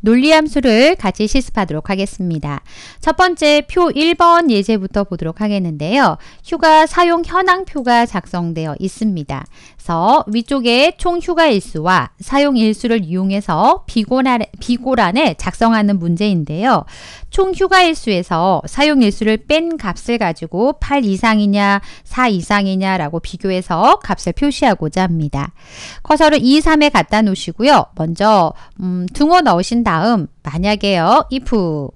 논리함수를 같이 실습하도록 하겠습니다. 첫 번째 표 1번 예제부터 보도록 하겠는데요. 휴가 사용 현황표가 작성되어 있습니다. 그래서 위쪽에 총 휴가 일수와 사용 일수를 이용해서 비고란에 작성하는 문제인데요. 총 휴가일수에서 사용일수를 뺀 값을 가지고 8 이상이냐 4 이상이냐라고 비교해서 값을 표시하고자 합니다. 커서를 2, 3에 갖다 놓으시고요. 먼저 음, 등호 넣으신 다음 만약에요. if 그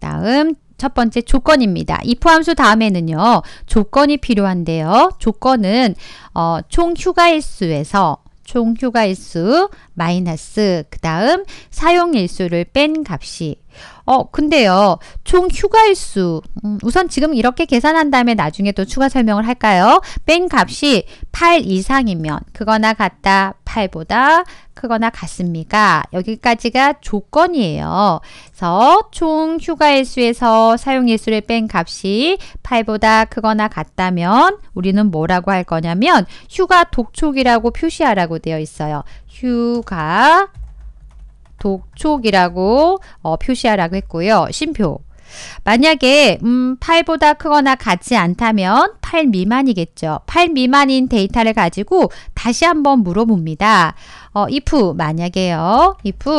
다음 첫 번째 조건입니다. if 함수 다음에는요. 조건이 필요한데요. 조건은 어, 총 휴가일수에서 총 휴가일수 마이너스 그 다음 사용일수를 뺀 값이 어 근데요 총 휴가일수 음, 우선 지금 이렇게 계산한 다음에 나중에 또 추가 설명을 할까요 뺀 값이 8 이상이면 그거나 같다 8보다 크거나 같습니까? 여기까지가 조건이에요. 그래서 총 휴가 일수에서 사용 일수를 뺀 값이 8보다 크거나 같다면 우리는 뭐라고 할 거냐면 휴가 독촉이라고 표시하라고 되어 있어요. 휴가 독촉이라고 어, 표시하라고 했고요. 심표 만약에 음, 8보다 크거나 같지 않다면 8 미만이겠죠. 8 미만인 데이터를 가지고 다시 한번 물어봅니다. 어, if 만약에요. if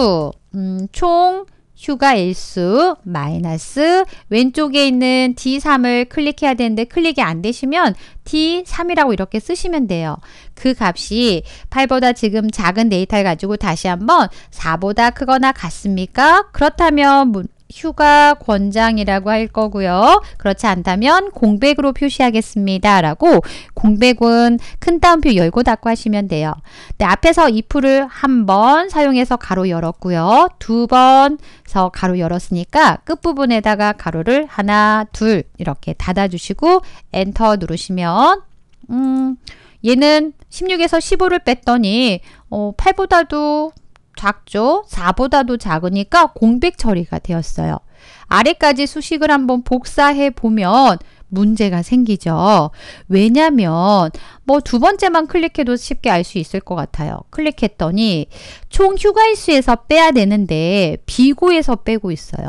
음, 총 휴가 일수 마이너스 왼쪽에 있는 D3을 클릭해야 되는데 클릭이 안 되시면 D3이라고 이렇게 쓰시면 돼요. 그 값이 8보다 지금 작은 데이터를 가지고 다시 한번 4보다 크거나 같습니까? 그렇다면 휴가 권장이라고 할 거고요. 그렇지 않다면 공백으로 표시하겠습니다. 라고 공백은 큰 따옴표 열고 닫고 하시면 돼요. 네, 앞에서 if를 한번 사용해서 가로 열었고요. 두 번서 가로 열었으니까 끝부분에다가 가로를 하나, 둘 이렇게 닫아주시고 엔터 누르시면 음, 얘는 16에서 15를 뺐더니 어, 8보다도 작죠? 4보다도 작으니까 공백 처리가 되었어요. 아래까지 수식을 한번 복사해 보면 문제가 생기죠. 왜냐면 뭐 두 번째만 클릭해도 쉽게 알 수 있을 것 같아요. 클릭했더니 총 휴가일수에서 빼야 되는데 비고에서 빼고 있어요.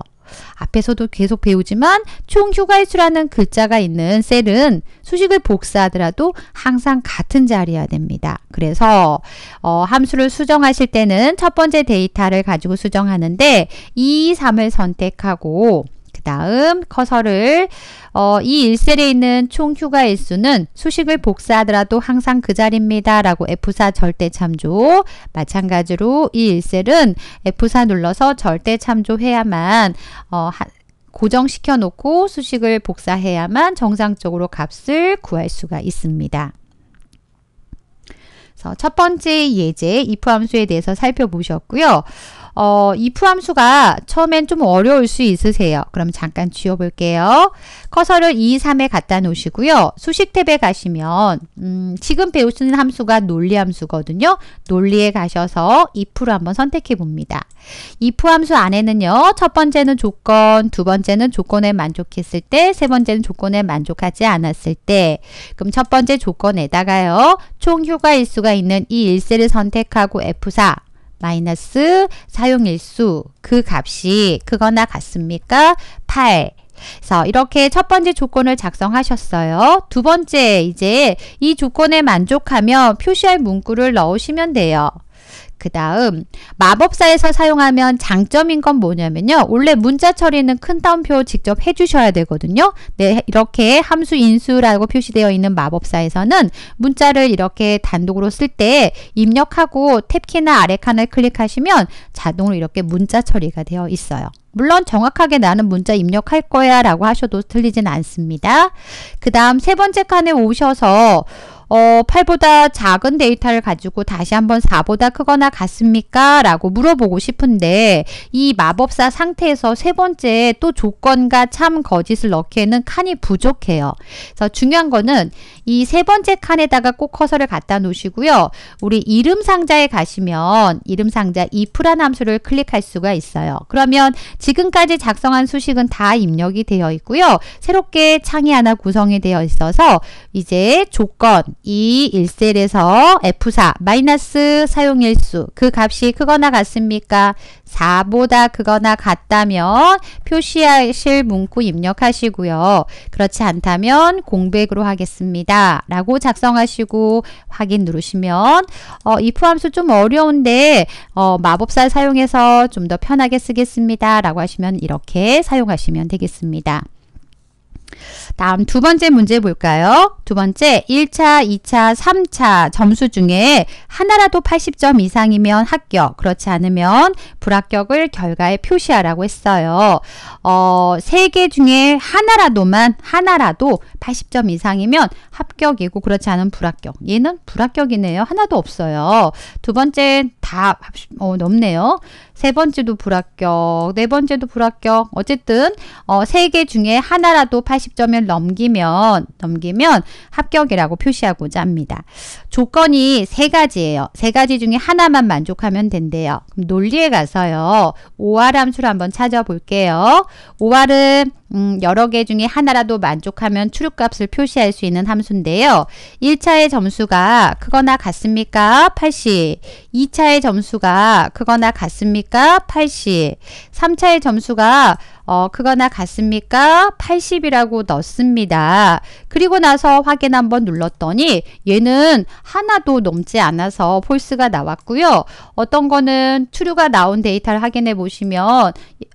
앞에서도 계속 배우지만 총휴가일수라는 글자가 있는 셀은 수식을 복사하더라도 항상 같은 자리여야 됩니다. 그래서 어, 함수를 수정하실 때는 첫 번째 데이터를 가지고 수정하는데 2, 3을 선택하고 다음 커서를 어, 이 일셀에 있는 총 휴가 일수는 수식을 복사하더라도 항상 그 자리입니다. 라고 F4 절대 참조 마찬가지로 이 일셀은 F4 눌러서 절대 참조해야만 어, 하, 고정시켜 놓고 수식을 복사해야만 정상적으로 값을 구할 수가 있습니다. 첫 번째 예제 if 함수에 대해서 살펴보셨고요. 어, if 함수가 처음엔 좀 어려울 수 있으세요. 그럼 잠깐 지워볼게요 커서를 2, 3에 갖다 놓으시고요. 수식 탭에 가시면 음, 지금 배우시는 함수가 논리 함수거든요. 논리에 가셔서 i f 를 한번 선택해 봅니다. if 함수 안에는요. 첫 번째는 조건, 두 번째는 조건에 만족했을 때, 세 번째는 조건에 만족하지 않았을 때 그럼 첫 번째 조건에다가요. 총 휴가 일수가 있는 이1세를 선택하고 F4 마이너스 사용일수 그 값이 그거나 같습니까? 8 그래서 이렇게 첫 번째 조건을 작성하셨어요. 두 번째 이제 이 조건에 만족하면 표시할 문구를 넣으시면 돼요. 그 다음 마법사에서 사용하면 장점인 건 뭐냐면요. 원래 문자 처리는 큰 따옴표 직접 해주셔야 되거든요. 네, 이렇게 함수 인수라고 표시되어 있는 마법사에서는 문자를 이렇게 단독으로 쓸 때 입력하고 탭키나 아래 칸을 클릭하시면 자동으로 이렇게 문자 처리가 되어 있어요. 물론 정확하게 나는 문자 입력할 거야 라고 하셔도 틀리진 않습니다. 그 다음 세 번째 칸에 오셔서 어, 8보다 작은 데이터를 가지고 다시 한번 4보다 크거나 같습니까? 라고 물어보고 싶은데 이 마법사 상태에서 세 번째 또 조건과 참 거짓을 넣기에는 칸이 부족해요. 그래서 중요한 거는 이 세 번째 칸에다가 꼭 커서를 갖다 놓으시고요. 우리 이름 상자에 가시면 이름 상자 이프란 함수를 클릭할 수가 있어요. 그러면 지금까지 작성한 수식은 다 입력이 되어 있고요. 새롭게 창이 하나 구성이 되어 있어서 이제 조건 2 1셀에서 F4 마이너스 사용일수 그 값이 크거나 같습니까? 4보다 크거나 같다면 표시하실 문구 입력하시고요. 그렇지 않다면 공백으로 하겠습니다. 라고 작성하시고 확인 누르시면 어, if 함수 좀 어려운데 어, 마법사 사용해서 좀 더 편하게 쓰겠습니다. 라고 하시면 이렇게 사용하시면 되겠습니다. 다음 두 번째 문제 볼까요? 두 번째 1차, 2차, 3차 점수 중에 하나라도 80점 이상이면 합격, 그렇지 않으면 불합격을 결과에 표시하라고 했어요. 어, 세 개 중에 하나라도만 하나라도 80점 이상이면 합격이고 그렇지 않은 불합격. 얘는 불합격이네요. 하나도 없어요. 두 번째 다 어, 넘네요. 세 번째도 불합격, 네 번째도 불합격. 어쨌든 어, 세 개 중에 하나라도 80점을 넘기면 넘기면 합격이라고 표시하고자 합니다. 조건이 세 가지예요. 세 가지 중에 하나만 만족하면 된대요. 그럼 논리에 가서요. 오알 함수를 한번 찾아볼게요. 오알은 음, 여러 개 중에 하나라도 만족하면 출입값을 표시할 수 있는 함수인데요. 1차의 점수가 크거나 같습니까? 80. 2차의 점수가 크거나 같습니까? 80. 3차의 점수가 어, 크거나 같습니까? 80이라고 넣습니다. 그리고 나서 확인 한번 눌렀더니 얘는 하나도 넘지 않아서 폴스가 나왔고요. 어떤 거는 추루가 나온 데이터를 확인해 보시면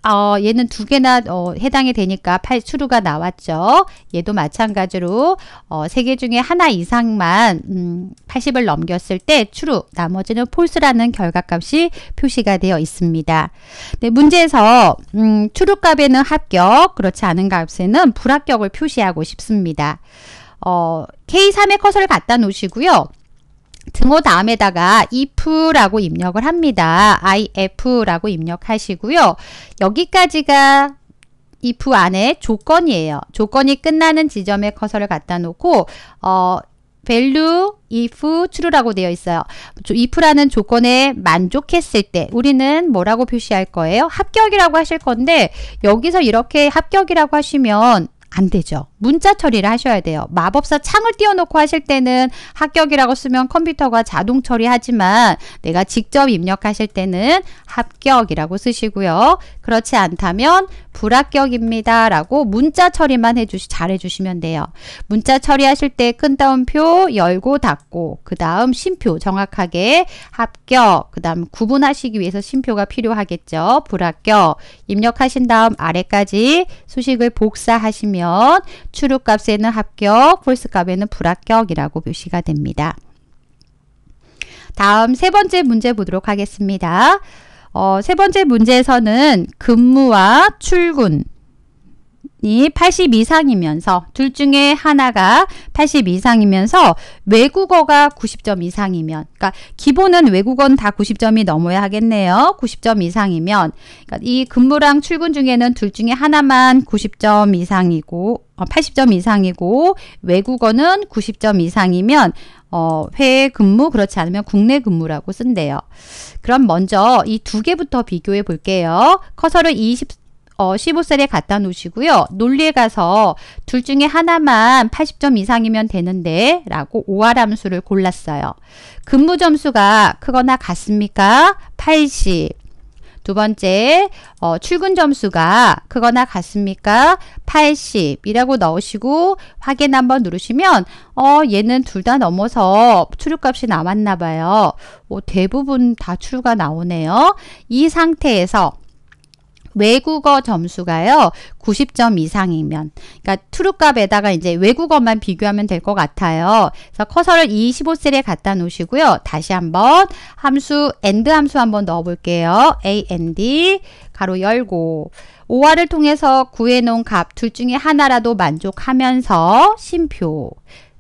어, 얘는 두 개나 어, 해당이 되니까 8추루가 나왔죠. 얘도 마찬가지로 어, 세 개 중에 하나 이상만 음, 80을 넘겼을 때 추루, 나머지는 폴스라는 결과값이 표시가 되어 있습니다. 네, 문제에서 음, 추루값 값에는 합격, 그렇지 않은 값에는 불합격을 표시하고 싶습니다. 어, k 3의 커서를 갖다 놓으시고요. 등호 다음에다가 if라고 입력을 합니다. if라고 입력하시고요. 여기까지가 if 안에 조건이에요. 조건이 끝나는 지점에 커서를 갖다 놓고 어, value if true라고 되어 있어요. if라는 조건에 만족했을 때 우리는 뭐라고 표시할 거예요? 합격이라고 하실 건데 여기서 이렇게 합격이라고 하시면 안 되죠. 문자 처리를 하셔야 돼요. 마법사 창을 띄워놓고 하실 때는 합격이라고 쓰면 컴퓨터가 자동 처리하지만 내가 직접 입력하실 때는 합격이라고 쓰시고요. 그렇지 않다면 불합격입니다. 라고 문자 처리만 해주시, 잘 해주시면 돼요. 문자 처리하실 때 큰 따옴표 열고 닫고, 그 다음 심표 정확하게 합격, 그 다음 구분하시기 위해서 심표가 필요하겠죠. 불합격. 입력하신 다음 아래까지 수식을 복사하시면 출력 값에는 합격, 폴스 값에는 불합격이라고 표시가 됩니다. 다음 세 번째 문제 보도록 하겠습니다. 어, 세 번째 문제에서는 근무와 출근 이80 이상이면서 둘 중에 하나가 80 이상이면서 외국어가 90점 이상이면 그러니까 기본은 외국어는 다 90점이 넘어야 하겠네요. 90점 이상이면 그러니까 이 근무랑 출근 중에는 둘 중에 하나만 90점 이상이고 80점 어, 이상이고 외국어는 90점 이상이면 어, 해외 근무 그렇지 않으면 국내 근무라고 쓴대요. 그럼 먼저 이 두 개부터 비교해 볼게요. 커서를 20, 어, 15살에 갖다 놓으시고요. 논리에 가서 둘 중에 하나만 80점 이상이면 되는데 라고 오화함수를 골랐어요. 근무 점수가 크거나 같습니까? 80. 두 번째 어, 출근 점수가 크거나 같습니까? 80이라고 넣으시고 확인 한번 누르시면 어 얘는 둘 다 넘어서 출입값이 남았나 봐요. 어, 대부분 다 출가 나오네요. 이 상태에서 외국어 점수가요. 90점 이상이면 그러니까 투루값에다가 이제 외국어만 비교하면 될 것 같아요. 그래서 커서를 이5셀에 갖다 놓으시고요. 다시 한번 함수 and 함수 한번 넣어 볼게요. a n d 가로 열고 오화를 통해서 구해 놓은 값 둘 중에 하나라도 만족하면서 심표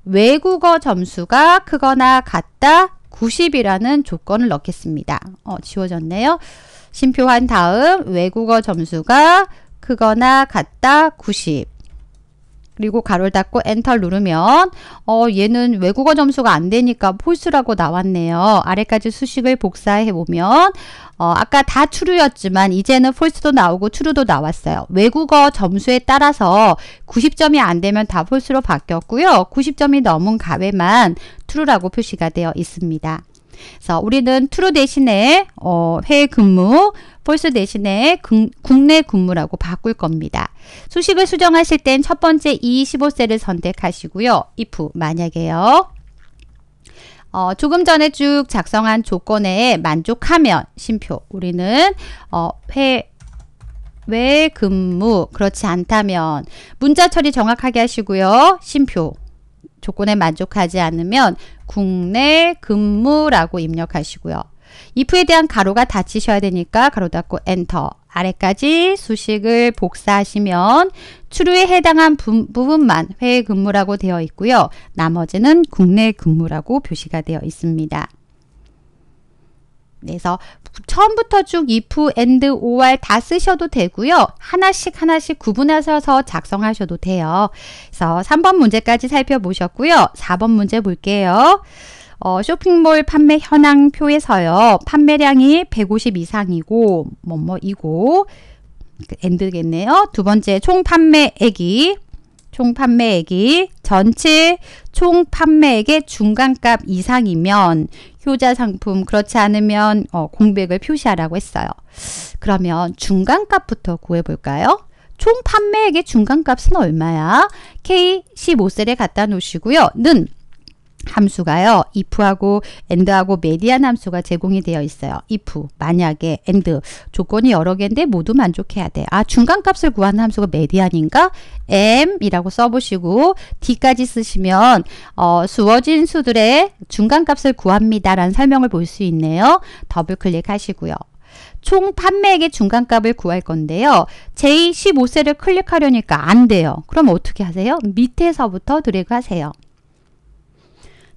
외국어 점수가 크거나 같다 90이라는 조건을 넣겠습니다. 어, 지워졌네요. 심표한 다음 외국어 점수가 크거나 같다 90 그리고 가로를 닫고 엔터를 누르면 어 얘는 외국어 점수가 안 되니까 폴스라고 나왔네요. 아래까지 수식을 복사해 보면 어 아까 다 t r 였지만 이제는 폴스도 나오고 t r 도 나왔어요. 외국어 점수에 따라서 90점이 안 되면 다폴스로 바뀌었고요. 90점이 넘은 가외만 t r 라고 표시가 되어 있습니다. 그래서 우리는 트루 대신에 어, 해외 근무, 폴스 대신에 근, 국내 근무라고 바꿀 겁니다. 수식을 수정하실 땐 첫 번째 이1 5셀을 선택하시고요. if 만약에요. 어, 조금 전에 쭉 작성한 조건에 만족하면 심표 우리는 어, 회, 외 근무 그렇지 않다면 문자 처리 정확하게 하시고요. 심표 조건에 만족하지 않으면 국내 근무라고 입력하시고요. if에 대한 가로가 닫히셔야 되니까 가로 닫고 엔터 아래까지 수식을 복사하시면 추루에 해당한 부, 부분만 해외 근무라고 되어 있고요. 나머지는 국내 근무라고 표시가 되어 있습니다. 그래서 처음부터 쭉 if, and, or 다 쓰셔도 되고요. 하나씩 하나씩 구분하셔서 작성하셔도 돼요. 그래서 3번 문제까지 살펴보셨고요. 4번 문제 볼게요. 어, 쇼핑몰 판매 현황표에서요. 판매량이 150 이상이고 뭐뭐이고 엔드겠네요. 그 두 번째 총 판매액이 총 판매액이 전체 총 판매액의 중간값 이상이면 효자 상품 그렇지 않으면 어, 공백을 표시하라고 했어요. 그러면 중간값부터 구해볼까요? 총 판매액의 중간값은 얼마야? K15셀에 갖다 놓으시고요. 는 함수가요. if하고 and하고 median 함수가 제공이 되어 있어요. if, 만약에, and 조건이 여러 개인데 모두 만족해야 돼. 아 중간값을 구하는 함수가 median인가? m이라고 써보시고 d까지 쓰시면 어, 주어진 수들의 중간값을 구합니다. 라는 설명을 볼 수 있네요. 더블 클릭하시고요. 총 판매액의 중간값을 구할 건데요. j 1 5세를 클릭하려니까 안 돼요. 그럼 어떻게 하세요? 밑에서부터 드래그 하세요.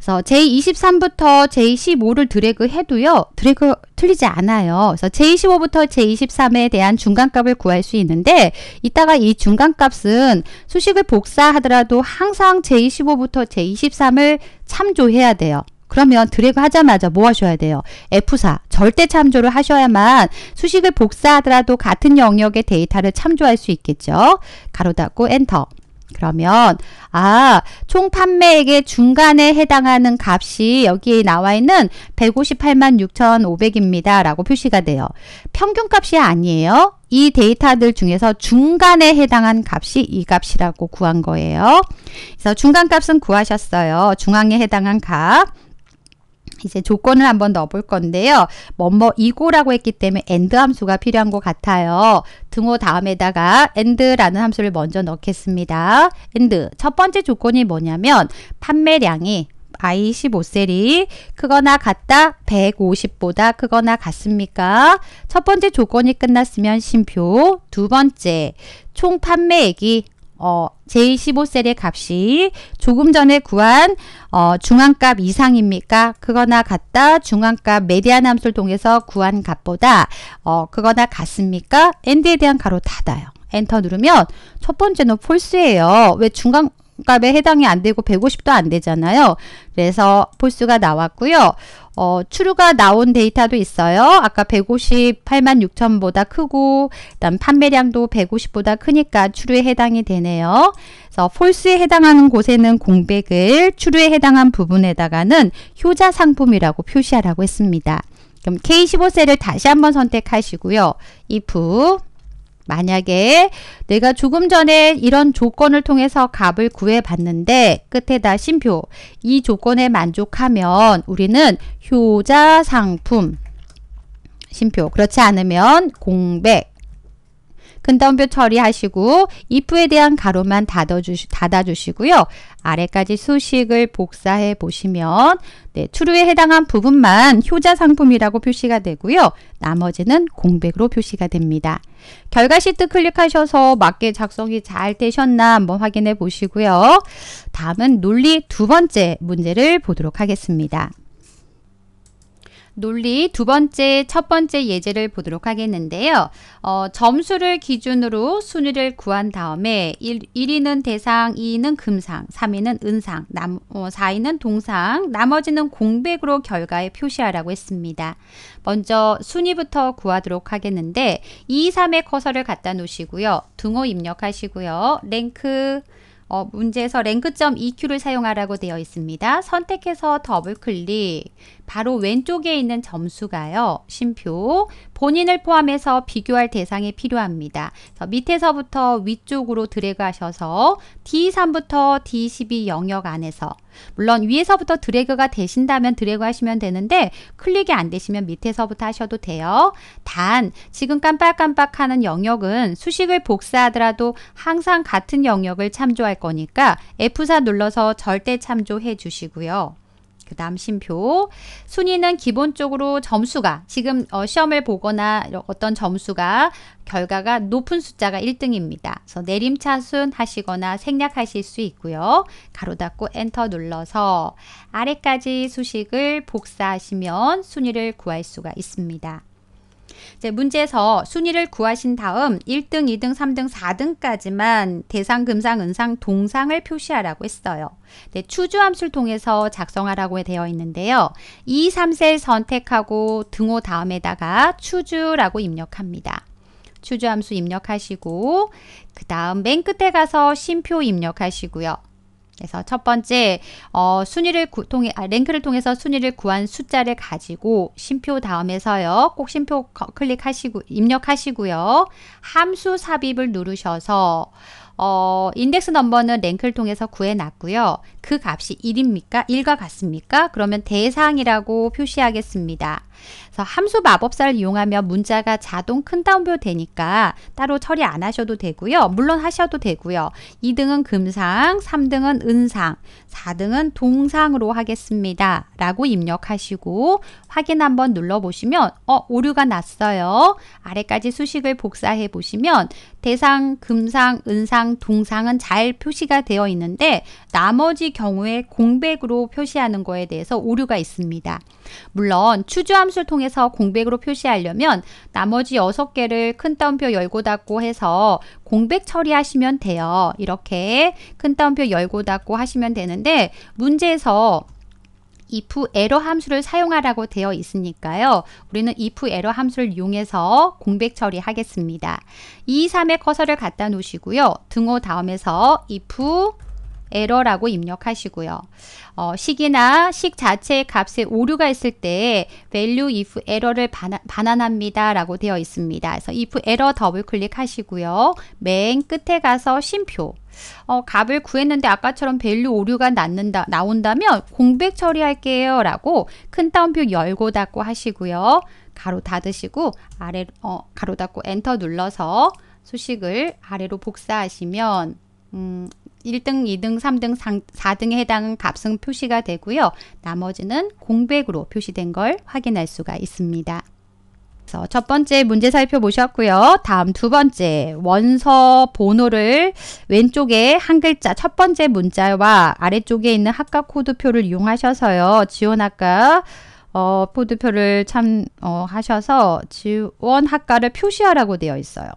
그래서 J23부터 J15를 드래그 해도요. 드래그 틀리지 않아요. 그래서 J15부터 J23에 대한 중간값을 구할 수 있는데 이따가 이 중간값은 수식을 복사하더라도 항상 J15부터 J23을 참조해야 돼요. 그러면 드래그 하자마자 뭐 하셔야 돼요? F4 절대 참조를 하셔야만 수식을 복사하더라도 같은 영역의 데이터를 참조할 수 있겠죠. 가로 닫고 엔터 그러면 아, 총 판매액의 중간에 해당하는 값이 여기에 나와 있는 158만 6,500입니다. 라고 표시가 돼요. 평균값이 아니에요. 이 데이터들 중에서 중간에 해당한 값이 이 값이라고 구한 거예요. 그래서 중간값은 구하셨어요. 중앙에 해당한 값. 이제 조건을 한번 넣어볼 건데요. 뭐뭐 이고라고 했기 때문에 and 함수가 필요한 것 같아요. 등호 다음에다가 and라는 함수를 먼저 넣겠습니다. and 첫 번째 조건이 뭐냐면 판매량이 i 15셀이 크거나 같다 150보다 크거나 같습니까? 첫 번째 조건이 끝났으면 심표 두 번째 총 판매액이 어, 제15셀의 값이 조금 전에 구한 어, 중앙값 이상입니까? 그거나 같다. 중앙값 메디안 함수를 통해서 구한 값보다 어, 그거나 같습니까? 엔드에 대한 가로 닫아요. 엔터 누르면 첫 번째는 폴스예요. 왜 중간 값에 해당이 안 되고 150도 안 되잖아요. 그래서 폴스가 나왔고요. 어, 추류가 나온 데이터도 있어요. 아까 158만 6천보다 크고 그다음 판매량도 150보다 크니까 추류에 해당이 되네요. 그래서 폴스에 해당하는 곳에는 공백을 추류에 해당한 부분에다가는 효자 상품이라고 표시하라고 했습니다. 그럼 k 1 5세를 다시 한번 선택하시고요. if 만약에 내가 조금 전에 이런 조건을 통해서 값을 구해봤는데 끝에다 심표 이 조건에 만족하면 우리는 효자 상품 심표 그렇지 않으면 공백 근다운표 처리하시고 if에 대한 가로만 닫아주시, 닫아주시고요. 아래까지 수식을 복사해 보시면 네, 추루에 해당한 부분만 효자 상품이라고 표시가 되고요. 나머지는 공백으로 표시가 됩니다. 결과 시트 클릭하셔서 맞게 작성이 잘 되셨나 한번 확인해 보시고요. 다음은 논리 두 번째 문제를 보도록 하겠습니다. 논리 두 번째, 첫 번째 예제를 보도록 하겠는데요. 어, 점수를 기준으로 순위를 구한 다음에 1, 1위는 대상, 2위는 금상, 3위는 은상, 남, 어, 4위는 동상, 나머지는 공백으로 결과에 표시하라고 했습니다. 먼저 순위부터 구하도록 하겠는데 2, 3의 커서를 갖다 놓으시고요. 등호 입력하시고요. 랭크 어, 문제에서 랭크점 EQ를 사용하라고 되어 있습니다. 선택해서 더블 클릭. 바로 왼쪽에 있는 점수가요. 심표 본인을 포함해서 비교할 대상이 필요합니다. 밑에서부터 위쪽으로 드래그하셔서 D3부터 D12 영역 안에서 물론 위에서부터 드래그가 되신다면 드래그 하시면 되는데 클릭이 안 되시면 밑에서부터 하셔도 돼요. 단 지금 깜빡깜빡하는 영역은 수식을 복사하더라도 항상 같은 영역을 참조할 거니까 F4 눌러서 절대 참조해 주시고요. 남신표 순위는 기본적으로 점수가 지금 어, 시험을 보거나 어떤 점수가 결과가 높은 숫자가 1등입니다. 그래서 내림차순 하시거나 생략하실 수 있고요. 가로 닫고 엔터 눌러서 아래까지 수식을 복사하시면 순위를 구할 수가 있습니다. 이제 문제에서 순위를 구하신 다음 1등, 2등, 3등, 4등까지만 대상, 금상, 은상, 동상을 표시하라고 했어요. 네, 추주 함수를 통해서 작성하라고 되어 있는데요. 2, 3셀 선택하고 등호 다음에다가 추주라고 입력합니다. 추주 함수 입력하시고 그 다음 맨 끝에 가서 심표 입력하시고요. 그래서 첫 번째 어, 순위를 구, 통해 아, 랭크를 통해서 순위를 구한 숫자를 가지고 심표 다음에 서요. 꼭 심표 클릭하시고 입력하시고요. 함수 삽입을 누르셔서 어, 인덱스 넘버는 랭크를 통해서 구해놨고요. 그 값이 1입니까? 1과 같습니까? 그러면 대상이라고 표시하겠습니다. 그래서 함수 마법사를 이용하면 문자가 자동 큰 따옴표 되니까 따로 처리 안 하셔도 되고요. 물론 하셔도 되고요. 2등은 금상, 3등은 은상, 4등은 동상으로 하겠습니다. 라고 입력하시고 확인 한번 눌러보시면 어 오류가 났어요. 아래까지 수식을 복사해 보시면 대상, 금상, 은상, 동상은 잘 표시가 되어 있는데 나머지 경우에 공백으로 표시하는 거에 대해서 오류가 있습니다. 물론 추주 함수를 통해 통해서 공백으로 표시하려면 나머지 6개를 큰 따옴표 열고 닫고 해서 공백 처리하시면 돼요. 이렇게 큰 따옴표 열고 닫고 하시면 되는데 문제에서 if 에러 함수를 사용하라고 되어 있으니까요. 우리는 if 에러 함수를 이용해서 공백 처리하겠습니다. 2, 3에 커서를 갖다 놓으시고요. 등호 다음에서 if 에러라고 입력하시고요. 어, 식이나 식 자체의 값에 오류가 있을 때 value if error를 반환, 반환합니다. 라고 되어 있습니다. 그래서 if error 더블 클릭하시고요. 맨 끝에 가서 쉼표 어, 값을 구했는데 아까처럼 밸류 오류가 났는다, 나온다면 공백 처리할게요 라고 큰 따옴표 열고 닫고 하시고요. 가로 닫으시고 아래 어, 가로 닫고 엔터 눌러서 수식을 아래로 복사하시면 음, 1등, 2등, 3등, 4등에 해당은 값은 표시가 되고요. 나머지는 공백으로 표시된 걸 확인할 수가 있습니다. 그래서 첫 번째 문제 살펴보셨고요. 다음 두 번째 원서 번호를 왼쪽에 한 글자 첫 번째 문자와 아래쪽에 있는 학과 코드표를 이용하셔서요. 지원학과 어, 코드표를 참 어, 하셔서 지원학과를 표시하라고 되어 있어요.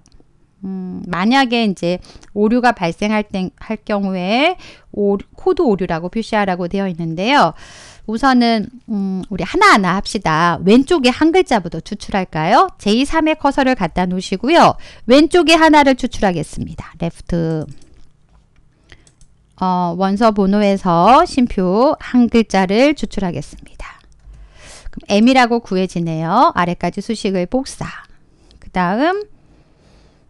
음, 만약에 이제 오류가 발생할 때, 할 경우에 오, 코드 오류라고 표시하라고 되어 있는데요. 우선은 음, 우리 하나하나 합시다. 왼쪽에 한 글자부터 추출할까요? 제3의 커서를 갖다 놓으시고요. 왼쪽에 하나를 추출하겠습니다. 레프트 어, 원서 번호에서 심표 한 글자를 추출하겠습니다. 그럼 M이라고 구해지네요. 아래까지 수식을 복사. 그 다음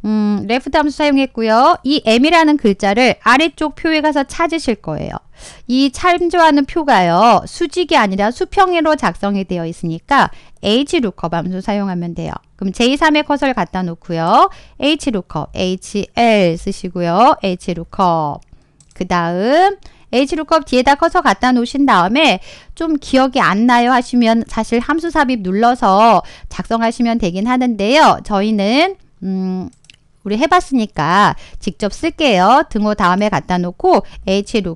음, 레프트 함수 사용했고요. 이 M이라는 글자를 아래쪽 표에 가서 찾으실 거예요. 이 참조하는 표가요. 수직이 아니라 수평으로 작성이 되어 있으니까 HLOOKUP 함수 사용하면 돼요. 그럼 제3의 커서를 갖다 놓고요. HLOOKUP, HL 쓰시고요. HLOOKUP 그 다음 HLOOKUP 뒤에다 커서 갖다 놓으신 다음에 좀 기억이 안 나요 하시면 사실 함수 삽입 눌러서 작성하시면 되긴 하는데요. 저희는 음, 우리 해봤으니까 직접 쓸게요. 등호 다음에 갖다 놓고 h l o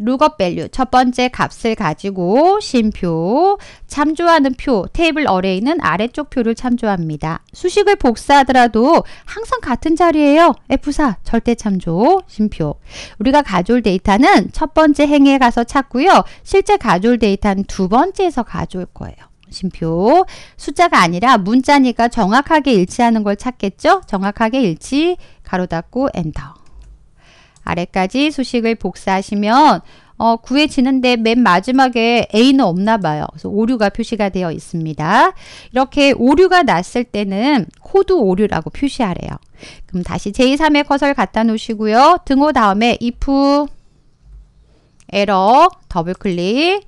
룩업 밸류 첫 번째 값을 가지고 심표 참조하는 표 테이블 어레이는 아래쪽 표를 참조합니다. 수식을 복사하더라도 항상 같은 자리에요. F4 절대 참조 심표 우리가 가져올 데이터는 첫 번째 행에 가서 찾고요. 실제 가져올 데이터는 두 번째에서 가져올 거예요. 심표. 숫자가 아니라 문자니까 정확하게 일치하는 걸 찾겠죠? 정확하게 일치, 가로 닫고 엔터. 아래까지 수식을 복사하시면 어, 구해지는데 맨 마지막에 A는 없나 봐요. 그래서 오류가 표시가 되어 있습니다. 이렇게 오류가 났을 때는 코드 오류라고 표시하래요. 그럼 다시 제3의 커서를 갖다 놓으시고요. 등호 다음에 if error 더블클릭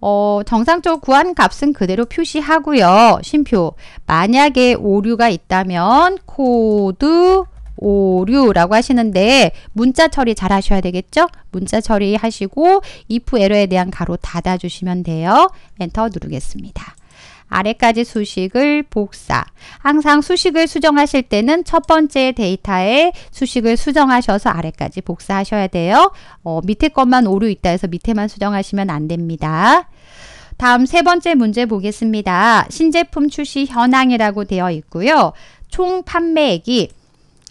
어, 정상적으로 구한 값은 그대로 표시하고요. 쉼표 만약에 오류가 있다면 코드 오류라고 하시는데 문자 처리 잘 하셔야 되겠죠? 문자 처리 하시고 if 에러에 대한 가로 닫아 주시면 돼요. 엔터 누르겠습니다. 아래까지 수식을 복사. 항상 수식을 수정하실 때는 첫 번째 데이터에 수식을 수정하셔서 아래까지 복사하셔야 돼요. 어, 밑에 것만 오류 있다 해서 밑에만 수정하시면 안 됩니다. 다음 세 번째 문제 보겠습니다. 신제품 출시 현황이라고 되어 있고요. 총 판매액이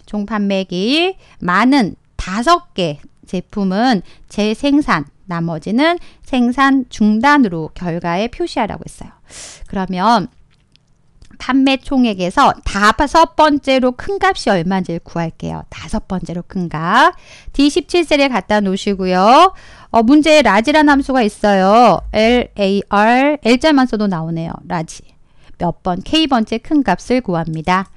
총 판매액이 많은 다섯 개 제품은 재생산 나머지는 생산 중단으로 결과에 표시하라고 했어요. 그러면 판매 총액에서 다섯 번째로 큰 값이 얼마인지 구할게요. 다섯 번째로 큰 값. D17셀에 갖다 놓으시고요. 어, 문제에 라지란 함수가 있어요. LAR, L자만 써도 나오네요. 라지. 몇 번, K번째 큰 값을 구합니다.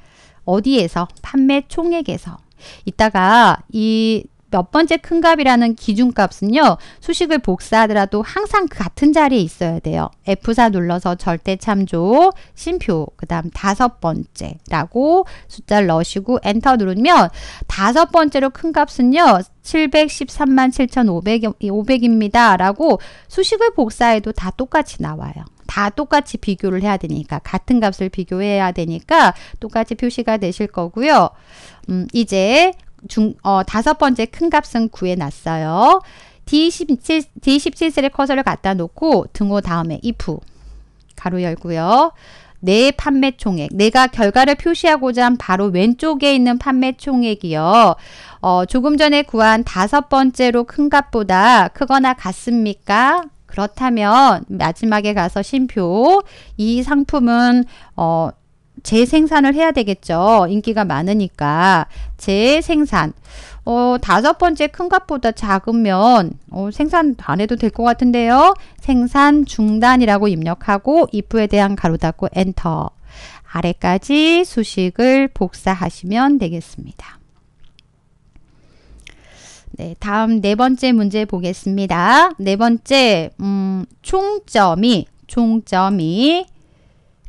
어디에서? 판매 총액에서. 이따가 이몇 번째 큰 값이라는 기준값은요. 수식을 복사하더라도 항상 그 같은 자리에 있어야 돼요. F4 눌러서 절대 참조, 심표, 그 다음 다섯 번째라고 숫자를 넣으시고 엔터 누르면 다섯 번째로 큰 값은요. 713만 7,500, 입니다 라고 수식을 복사해도 다 똑같이 나와요. 다 똑같이 비교를 해야 되니까 같은 값을 비교해야 되니까 똑같이 표시가 되실 거고요. 음, 이제 중, 어, 다섯 번째 큰 값은 구에났어요 D17, D17셀에 커서를 갖다 놓고 등호 다음에 if 가로 열고요. 내 판매 총액. 내가 결과를 표시하고자 한 바로 왼쪽에 있는 판매 총액이요. 어, 조금 전에 구한 다섯 번째로 큰 값보다 크거나 같습니까? 그렇다면 마지막에 가서 심표 이 상품은 어, 재생산을 해야 되겠죠. 인기가 많으니까. 재생산. 어, 다섯 번째 큰 값보다 작으면 어, 생산 안 해도 될 것 같은데요. 생산 중단이라고 입력하고 if에 대한 가로 닫고 엔터. 아래까지 수식을 복사하시면 되겠습니다. 네, 다음 네 번째 문제 보겠습니다. 네 번째, 음, 총점이, 총점이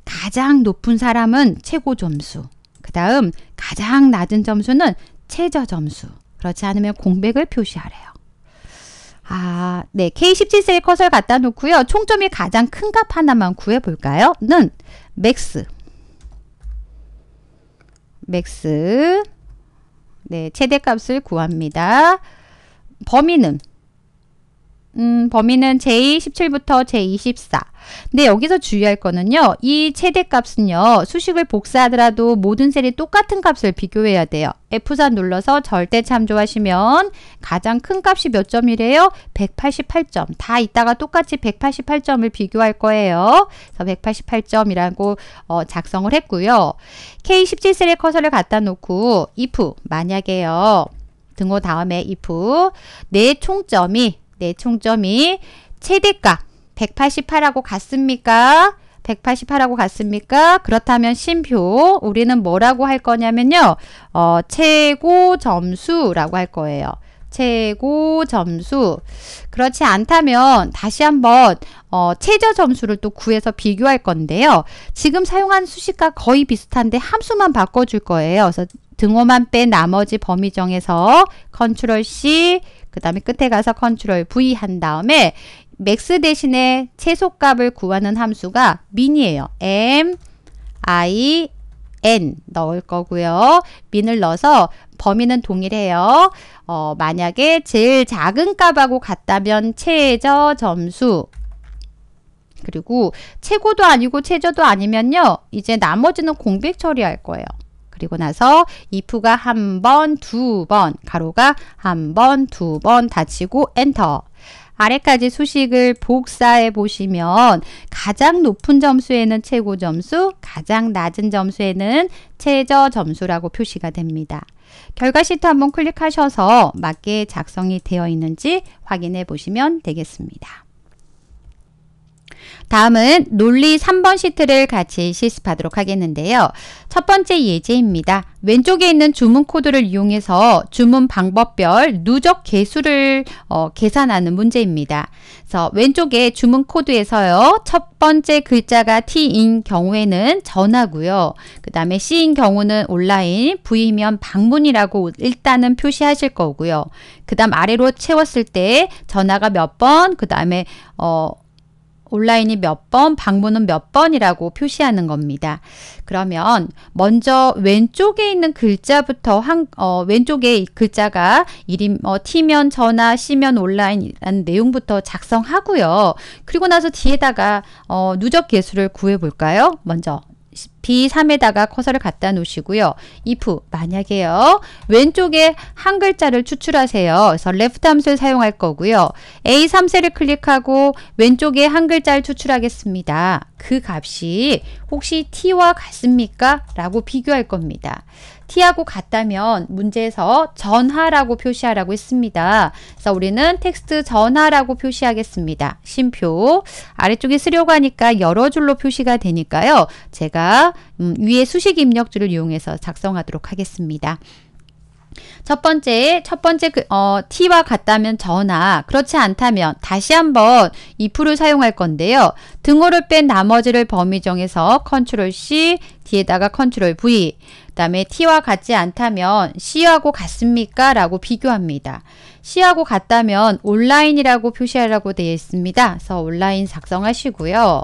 가장 높은 사람은 최고 점수. 그 다음 가장 낮은 점수는 최저 점수. 그렇지 않으면 공백을 표시하래요. 아, 네. K17셀 컷을 갖다 놓고요. 총점이 가장 큰 값 하나만 구해볼까요? 는 맥스. 맥스. 네, 최대값을 구합니다. 범위는 음, 범위는 J17부터 J24. 근데 여기서 주의할 거는요. 이 최대값은요. 수식을 복사하더라도 모든 셀이 똑같은 값을 비교해야 돼요. F4 눌러서 절대 참조하시면 가장 큰 값이 몇 점이래요? 188점. 다 이따가 똑같이 188점을 비교할 거예요. 그래서 188점이라고 어, 작성을 했고요. K17셀에 커서를 갖다 놓고 if 만약에요. 등호 다음에 if 내 총점이 네, 총점이 최대가 188하고 같습니까? 188하고 같습니까? 그렇다면 심표 우리는 뭐라고 할 거냐면요. 어, 최고 점수라고 할 거예요. 최고 점수 그렇지 않다면 다시 한번 어, 최저 점수를 또 구해서 비교할 건데요. 지금 사용한 수식과 거의 비슷한데 함수만 바꿔줄 거예요. 그래서 등호만 뺀 나머지 범위 정에서 컨트롤 C 그 다음에 끝에 가서 컨트롤 V 한 다음에 맥스 대신에 최소값을 구하는 함수가 min이에요. m, i, n 넣을 거고요. min을 넣어서 범위는 동일해요. 어, 만약에 제일 작은 값하고 같다면 최저 점수 그리고 최고도 아니고 최저도 아니면요. 이제 나머지는 공백 처리할 거예요. 그리고 나서 if가 한 번, 두 번, 가로가 한 번, 두 번 닫히고 엔터. 아래까지 수식을 복사해 보시면 가장 높은 점수에는 최고 점수, 가장 낮은 점수에는 최저 점수라고 표시가 됩니다. 결과 시트 한번 클릭하셔서 맞게 작성이 되어 있는지 확인해 보시면 되겠습니다. 다음은 논리 3번 시트를 같이 실습하도록 하겠는데요. 첫 번째 예제입니다. 왼쪽에 있는 주문 코드를 이용해서 주문 방법별 누적 개수를 어, 계산하는 문제입니다. 그래서 왼쪽에 주문 코드에서요. 첫 번째 글자가 T인 경우에는 전화고요. 그 다음에 C인 경우는 온라인, V면 방문이라고 일단은 표시하실 거고요. 그 다음 아래로 채웠을 때 전화가 몇 번, 그 다음에 어, 온라인이 몇 번, 방문은 몇 번이라고 표시하는 겁니다. 그러면 먼저 왼쪽에 있는 글자부터 한, 어, 왼쪽에 글자가 이름, 어, T면 전화, C면 온라인이라는 내용부터 작성하고요. 그리고 나서 뒤에다가 어, 누적 개수를 구해볼까요? 먼저 B3에다가 커서를 갖다 놓으시고요. if 만약에요. 왼쪽에 한 글자를 추출하세요. 그래서 left 함수를 사용할 거고요. A3셀을 클릭하고 왼쪽에 한 글자를 추출하겠습니다. 그 값이 혹시 T와 같습니까? 라고 비교할 겁니다. t하고 같다면 문제에서 전하라고 표시하라고 했습니다. 그래서 우리는 텍스트 전하라고 표시하겠습니다. 심표 아래쪽에 쓰려고 하니까 여러 줄로 표시가 되니까요. 제가 음, 위에 수식 입력줄을 이용해서 작성하도록 하겠습니다. 첫 번째, 첫 번째 그, 어, t와 같다면 전화, 그렇지 않다면 다시 한번 if를 사용할 건데요. 등호를 뺀 나머지를 범위 정해서 컨트롤 C, 뒤에다가 컨트롤 V. 그 다음에 T와 같지 않다면 C하고 같습니까? 라고 비교합니다. C하고 같다면 온라인이라고 표시하라고 되어 있습니다. 그래서 온라인 작성하시고요.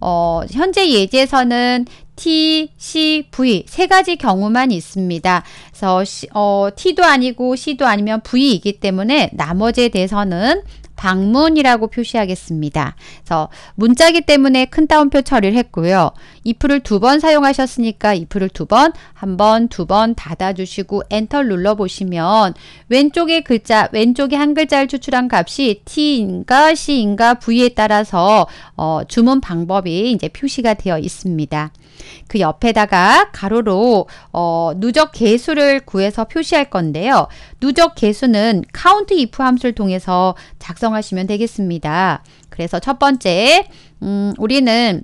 어, 현재 예제에서는 T, C, V 세 가지 경우만 있습니다. 그래서 어, T도 아니고 C도 아니면 V이기 때문에 나머지에 대해서는 방문이라고 표시하겠습니다. 그래서 문자기 때문에 큰 따옴표 처리를 했고요. if를 두 번 사용하셨으니까 if를 두 번, 한 번, 두 번 닫아주시고 엔터 눌러보시면 왼쪽의 글자, 왼쪽에 한 글자를 추출한 값이 t인가 c인가 v에 따라서 어, 주문 방법이 이제 표시가 되어 있습니다. 그 옆에다가 가로로 어, 누적 개수를 구해서 표시할 건데요. 누적 개수는 count if 함수를 통해서 작성하시면 되겠습니다. 그래서 첫 번째 음, 우리는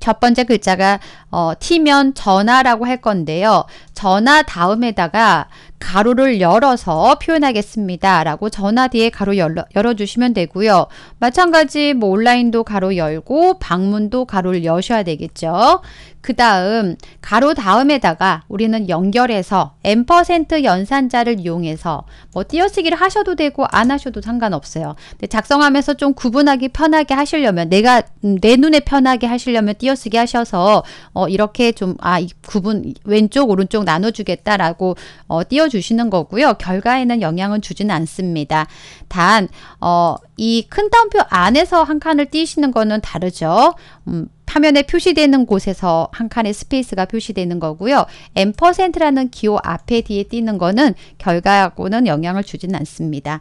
첫 번째 글자가 어, T면 전화라고 할 건데요. 전화 다음에다가 가로를 열어서 표현하겠습니다. 라고 전화 뒤에 가로 열어, 열어주시면 되고요. 마찬가지 뭐 온라인도 가로 열고 방문도 가로를 여셔야 되겠죠. 그 다음 가로 다음에다가 우리는 연결해서 n% 연산자를 이용해서 뭐 띄어쓰기를 하셔도 되고 안 하셔도 상관없어요. 근데 작성하면서 좀 구분하기 편하게 하시려면 내가 음, 내 눈에 편하게 하시려면 띄어쓰기 하셔서 어 이렇게 좀아 구분 왼쪽 오른쪽 나눠주겠다라고 어 띄워주시는 거고요. 결과에는 영향은 주진 않습니다. 단어이큰 따옴표 안에서 한 칸을 띄시는 거는 다르죠. 음, 화면에 표시되는 곳에서 한 칸의 스페이스가 표시되는 거고요. 엠라는 기호 앞에 뒤에 띄는 거는 결과하고는 영향을 주진 않습니다.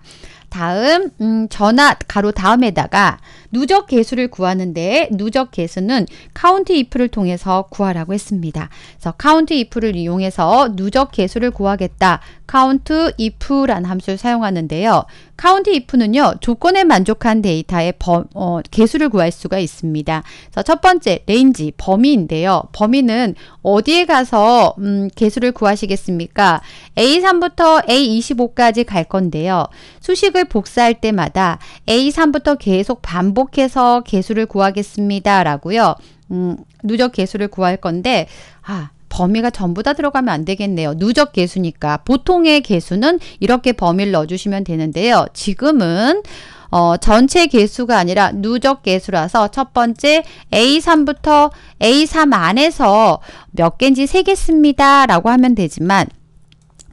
다음 음, 전화 가로 다음에다가 누적 개수를 구하는데 누적 개수는 카운트 if를 통해서 구하라고 했습니다. 그래서 카운트 if를 이용해서 누적 개수를 구하겠다. 카운트 if란 함수를 사용하는데요. 카운트 if는요. 조건에 만족한 데이터의 범, 어, 개수를 구할 수가 있습니다. 그래서 첫 번째 레인지 범위인데요. 범위는 어디에 가서 음, 개수를 구하시겠습니까? A3부터 A25까지 갈 건데요. 수식을 수를 복사할 때마다 A3부터 계속 반복해서 개수를 구하겠습니다. 라고요. 음, 누적 개수를 구할 건데 아 범위가 전부 다 들어가면 안 되겠네요. 누적 개수니까 보통의 개수는 이렇게 범위를 넣어주시면 되는데요. 지금은 어, 전체 개수가 아니라 누적 개수라서 첫 번째 A3부터 A3 안에서 몇 개인지 세겠습니다. 라고 하면 되지만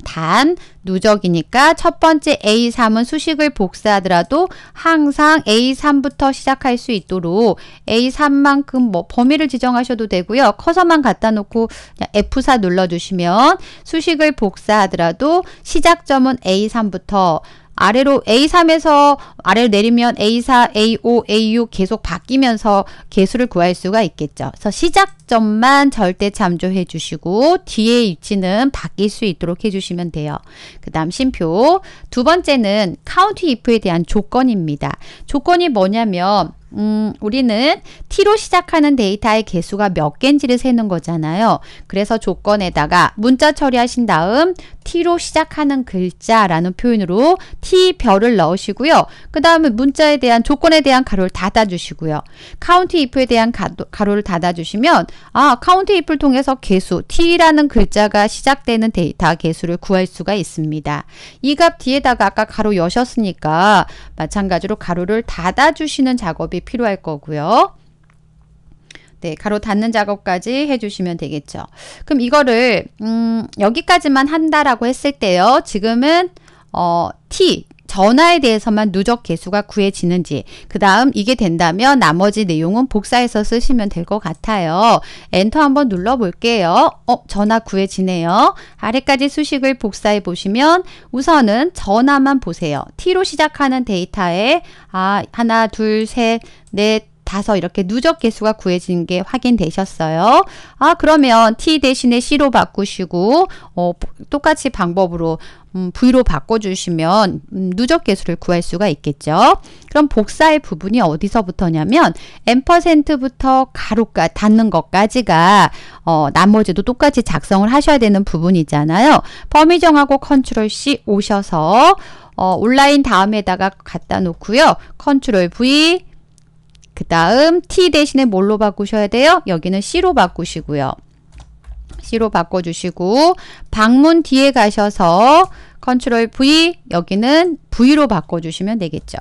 단 누적이니까 첫 번째 A3은 수식을 복사하더라도 항상 A3부터 시작할 수 있도록 A3만큼 뭐 범위를 지정하셔도 되고요. 커서만 갖다 놓고 F4 눌러주시면 수식을 복사하더라도 시작점은 A3부터 아래로 A3에서 아래로 내리면 A4, A5, A6 계속 바뀌면서 개수를 구할 수가 있겠죠. 그래서 시작점만 절대 참조해 주시고 뒤에 위치는 바뀔 수 있도록 해주시면 돼요. 그 다음 심표 두 번째는 카운트 if에 대한 조건입니다. 조건이 뭐냐면 음, 우리는 t로 시작하는 데이터의 개수가 몇 개인지를 세는 거잖아요. 그래서 조건에다가 문자 처리하신 다음 t로 시작하는 글자라는 표현으로 t별을 넣으시고요. 그 다음에 문자에 대한 조건에 대한 가로를 닫아주시고요. 카운트 if에 대한 가로, 를 닫아주시면 아 카운트 if를 통해서 개수 t라는 글자가 시작되는 데이터 개수를 구할 수가 있습니다. 이 값 뒤에다가 아까 가로 여셨으니까 마찬가지로 가로를 닫아주시는 작업이 네, 필요할 거고요. 네, 가로 닫는 작업까지 해주시면 되겠죠. 그럼 이거를 음, 여기까지만 한다라고 했을 때요. 지금은 어, T 전화에 대해서만 누적 개수가 구해지는지 그 다음 이게 된다면 나머지 내용은 복사해서 쓰시면 될 것 같아요. 엔터 한번 눌러볼게요. 어, 전화 구해지네요. 아래까지 수식을 복사해 보시면 우선은 전화만 보세요. T로 시작하는 데이터에 아 하나 둘 셋 넷 다섯 이렇게 누적 개수가 구해진 게 확인되셨어요. 아 그러면 T 대신에 C로 바꾸시고 어, 똑같이 방법으로 음, V로 바꿔주시면 음, 누적 개수를 구할 수가 있겠죠. 그럼 복사의 부분이 어디서부터냐면 n%부터 가로가 닿는 것까지가 어, 나머지도 똑같이 작성을 하셔야 되는 부분이잖아요. 범위 정하고 컨트롤 C 오셔서 어, 온라인 다음에다가 갖다 놓고요. 컨트롤 V 그 다음 T 대신에 뭘로 바꾸셔야 돼요? 여기는 C로 바꾸시고요. C로 바꿔주시고 방문 뒤에 가셔서 컨트롤 V 여기는 V로 바꿔주시면 되겠죠.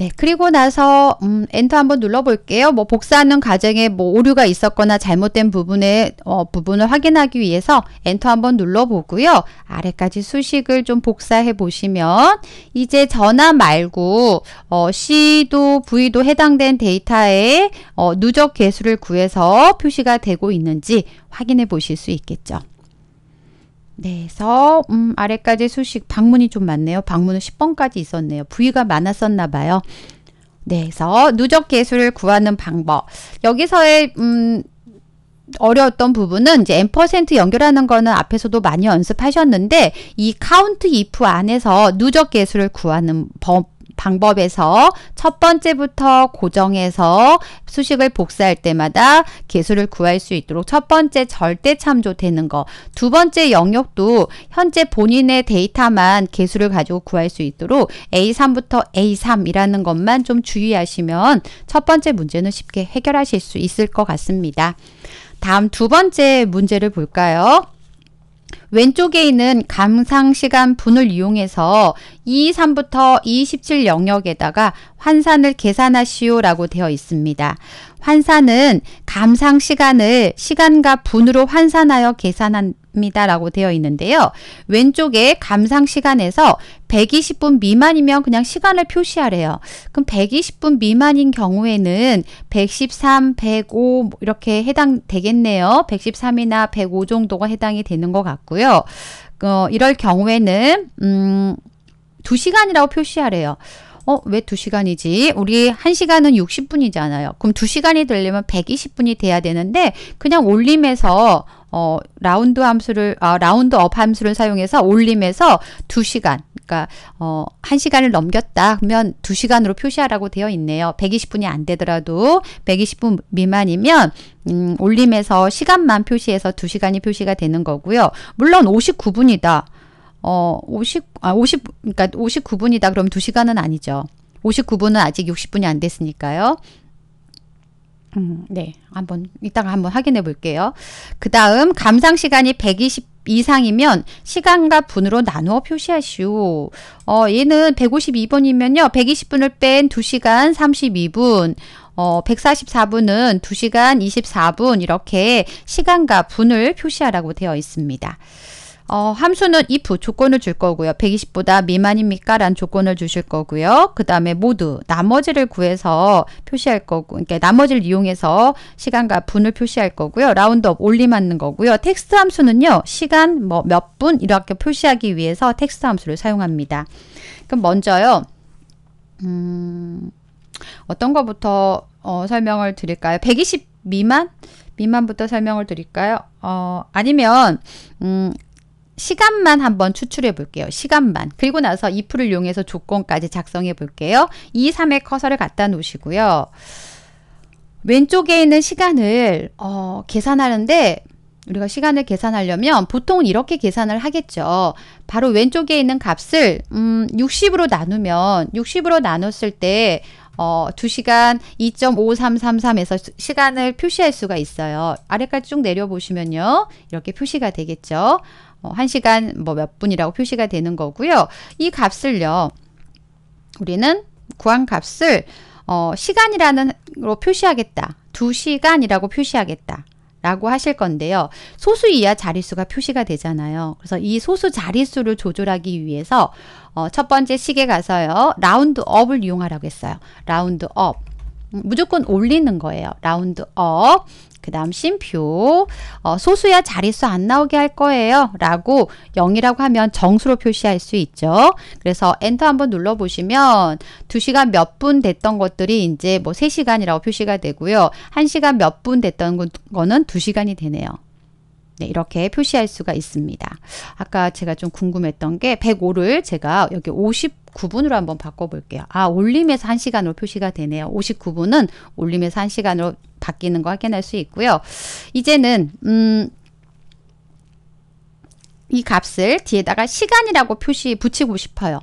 네, 그리고 나서 음, 엔터 한번 눌러볼게요. 뭐 복사하는 과정에 뭐 오류가 있었거나 잘못된 부분에 어, 부분을 확인하기 위해서 엔터 한번 눌러보고요. 아래까지 수식을 좀 복사해 보시면 이제 전화 말고 어, C도 V도 해당된 데이터의 어, 누적 개수를 구해서 표시가 되고 있는지 확인해 보실 수 있겠죠. 네서 음, 아래까지 수식 방문이 좀 많네요. 방문은 10번까지 있었네요. 부위가 많았었나 봐요. 네서 누적 개수를 구하는 방법. 여기서의 음 어려웠던 부분은 이제 n% 연결하는 거는 앞에서도 많이 연습하셨는데 이 count if 안에서 누적 개수를 구하는 법 방법에서 첫 번째부터 고정해서 수식을 복사할 때마다 개수를 구할 수 있도록 첫 번째 절대 참조되는 거, 두 번째 영역도 현재 본인의 데이터만 개수를 가지고 구할 수 있도록 A3부터 A3이라는 것만 좀 주의하시면 첫 번째 문제는 쉽게 해결하실 수 있을 것 같습니다. 다음 두 번째 문제를 볼까요? 왼쪽에 있는 감상시간 분을 이용해서 23부터 27 영역에다가 환산을 계산하시오 라고 되어 있습니다. 환산은 감상 시간을 시간과 분으로 환산하여 계산한 합니다. 라고 되어 있는데요. 왼쪽에 감상 시간에서 120분 미만이면 그냥 시간을 표시하래요. 그럼 120분 미만인 경우에는 113, 105 뭐 이렇게 해당 되겠네요. 113이나 105 정도가 해당이 되는 것 같고요. 어, 이럴 경우에는 음, 2시간이라고 표시하래요. 어, 왜 2시간이지? 우리 1시간은 60분이잖아요. 그럼 2시간이 되려면 120분이 돼야 되는데 그냥 올림에서 어, 라운드 함수를 아, 라운드 업 함수를 사용해서 올림에서 2시간 그러니까 어, 1시간을 넘겼다 그러면 2시간으로 표시하라고 되어 있네요. 120분이 안 되더라도 120분 미만이면 음, 올림에서 시간만 표시해서 2시간이 표시가 되는 거고요. 물론 59분이다. 어, 50, 아, 50, 그러니까 59분이다. 그럼 2시간은 아니죠. 59분은 아직 60분이 안 됐으니까요. 음, 네. 한번 이따가 한번 확인해 볼게요. 그다음 감상 시간이 120 이상이면 시간과 분으로 나누어 표시하시오. 어, 얘는 152번이면요. 120분을 뺀 2시간 32분, 어, 144분은 2시간 24분 이렇게 시간과 분을 표시하라고 되어 있습니다. 어, 함수는 if 조건을 줄 거고요. 120보다 미만입니까? 란 조건을 주실 거고요. 그 다음에 모두 나머지를 구해서 표시할 거고 그러니까 나머지를 이용해서 시간과 분을 표시할 거고요. 라운드업 올리맞는 거고요. 텍스트 함수는요. 시간 뭐 몇 분 이렇게 표시하기 위해서 텍스트 함수를 사용합니다. 그럼 먼저요. 음, 어떤 거부터 어, 설명을 드릴까요? 120 미만? 미만부터 설명을 드릴까요? 어, 아니면 음, 시간만 한번 추출해 볼게요. 시간만. 그리고 나서 if를 이용해서 조건까지 작성해 볼게요. 2, 3의 커서를 갖다 놓으시고요. 왼쪽에 있는 시간을 어, 계산하는데 우리가 시간을 계산하려면 보통 이렇게 계산을 하겠죠. 바로 왼쪽에 있는 값을 음, 60으로 나누면 60으로 나눴을 때 어, 2시간 2.5333에서 시간을 표시할 수가 있어요. 아래까지 쭉 내려보시면요. 이렇게 표시가 되겠죠. 1시간 어, 뭐몇 분이라고 표시가 되는 거고요. 이 값을요. 우리는 구한 값을 어, 시간이라는 로 표시하겠다. 2시간이라고 표시하겠다. 라고 하실 건데요. 소수 이하 자릿수가 표시가 되잖아요. 그래서 이 소수 자릿수를 조절하기 위해서 어, 첫 번째 시계 가서요. 라운드 업을 이용하라고 했어요. 라운드 업. 무조건 올리는 거예요. 라운드 업. 그 다음 심표 어, 소수야 자릿수 안 나오게 할 거예요 라고 0이라고 하면 정수로 표시할 수 있죠 그래서 엔터 한번 눌러 보시면 2시간 몇 분 됐던 것들이 이제 뭐 3시간이라고 표시가 되고요 1시간 몇 분 됐던 거는 2시간이 되네요 네, 이렇게 표시할 수가 있습니다. 아까 제가 좀 궁금했던 게 105를 제가 여기 59분으로 한번 바꿔볼게요. 아, 올림에서 1시간으로 표시가 되네요. 59분은 올림에서 1시간으로 바뀌는 거 확인할 수 있고요. 이제는 음, 이 값을 뒤에다가 시간이라고 표시 붙이고 싶어요.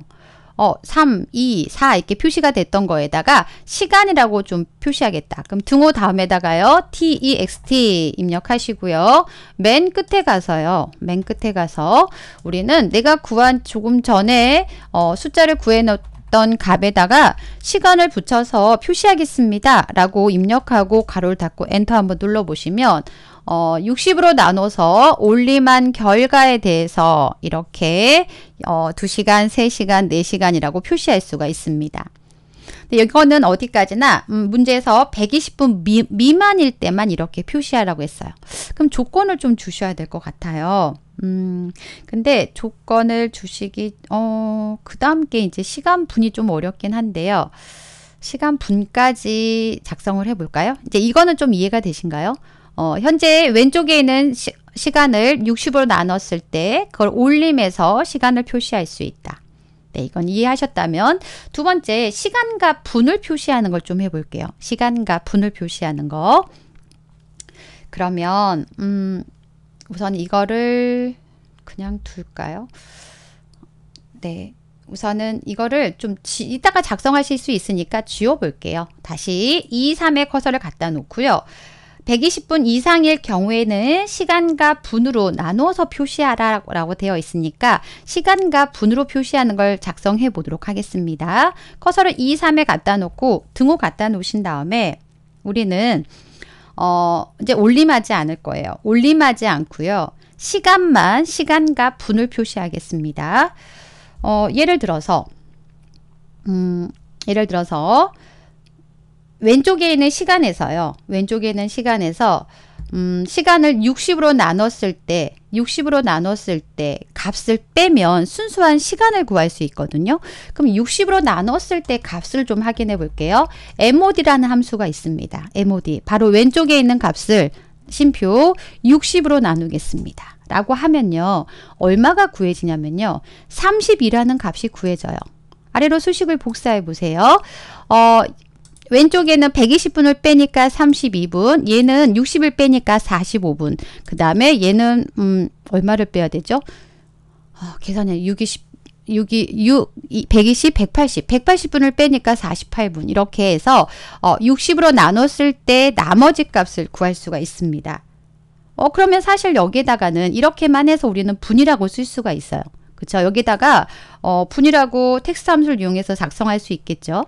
어, 3, 2, 4 이렇게 표시가 됐던 거에다가 시간이라고 좀 표시하겠다. 그럼 등호 다음에다가요. text e, 입력하시고요. 맨 끝에 가서요. 맨 끝에 가서 우리는 내가 구한 조금 전에 어, 숫자를 구해놓 던 값에다가 시간을 붙여서 표시하겠습니다 라고 입력하고 가로를 닫고 엔터 한번 눌러 보시면 어, 60으로 나눠서 올림한 결과에 대해서 이렇게 어, 2시간, 3시간, 4시간이라고 표시할 수가 있습니다. 이거는 어디까지나 음, 문제에서 120분 미, 미만일 때만 이렇게 표시하라고 했어요. 그럼 조건을 좀 주셔야 될 것 같아요. 음, 근데 조건을 주시기, 어, 그 다음 게 이제 시간 분이 좀 어렵긴 한데요. 시간 분까지 작성을 해볼까요? 이제 이거는 좀 이해가 되신가요? 어, 현재 왼쪽에 있는 시, 시간을 60으로 나눴을 때 그걸 올림해서 시간을 표시할 수 있다. 네, 이건 이해하셨다면 두 번째 시간과 분을 표시하는 걸 좀 해볼게요. 시간과 분을 표시하는 거. 그러면 음, 우선 이거를 그냥 둘까요? 네. 우선은 이거를 좀 지, 이따가 작성하실 수 있으니까 지워볼게요. 다시 2, 3의 커서를 갖다 놓고요. 120분 이상일 경우에는 시간과 분으로 나누어서 표시하라라고 되어 있으니까 시간과 분으로 표시하는 걸 작성해 보도록 하겠습니다. 커서를 2, 3에 갖다 놓고 등호 갖다 놓으신 다음에 우리는 어 이제 올림하지 않을 거예요. 올림하지 않고요. 시간만 시간과 분을 표시하겠습니다. 어 예를 들어서 음 예를 들어서 왼쪽에 있는 시간에서요. 왼쪽에 있는 시간에서 음, 시간을 60으로 나눴을 때 60으로 나눴을 때 값을 빼면 순수한 시간을 구할 수 있거든요. 그럼 60으로 나눴을 때 값을 좀 확인해 볼게요. MOD라는 함수가 있습니다. MOD. 바로 왼쪽에 있는 값을 심표 60으로 나누겠습니다. 라고 하면요. 얼마가 구해지냐면요. 30이라는 값이 구해져요. 아래로 수식을 복사해 보세요. 어, 왼쪽에는 120분을 빼니까 32분, 얘는 60을 빼니까 45분, 그 다음에 얘는 음, 얼마를 빼야 되죠? 아, 계산해 6, 20, 6이 6, 120, 180, 180분을 빼니까 48분 이렇게 해서 어, 60으로 나눴을 때 나머지 값을 구할 수가 있습니다. 어 그러면 사실 여기에다가는 이렇게만 해서 우리는 분이라고 쓸 수가 있어요. 그쵸? 여기다가 어, 분이라고 텍스트 함수를 이용해서 작성할 수 있겠죠.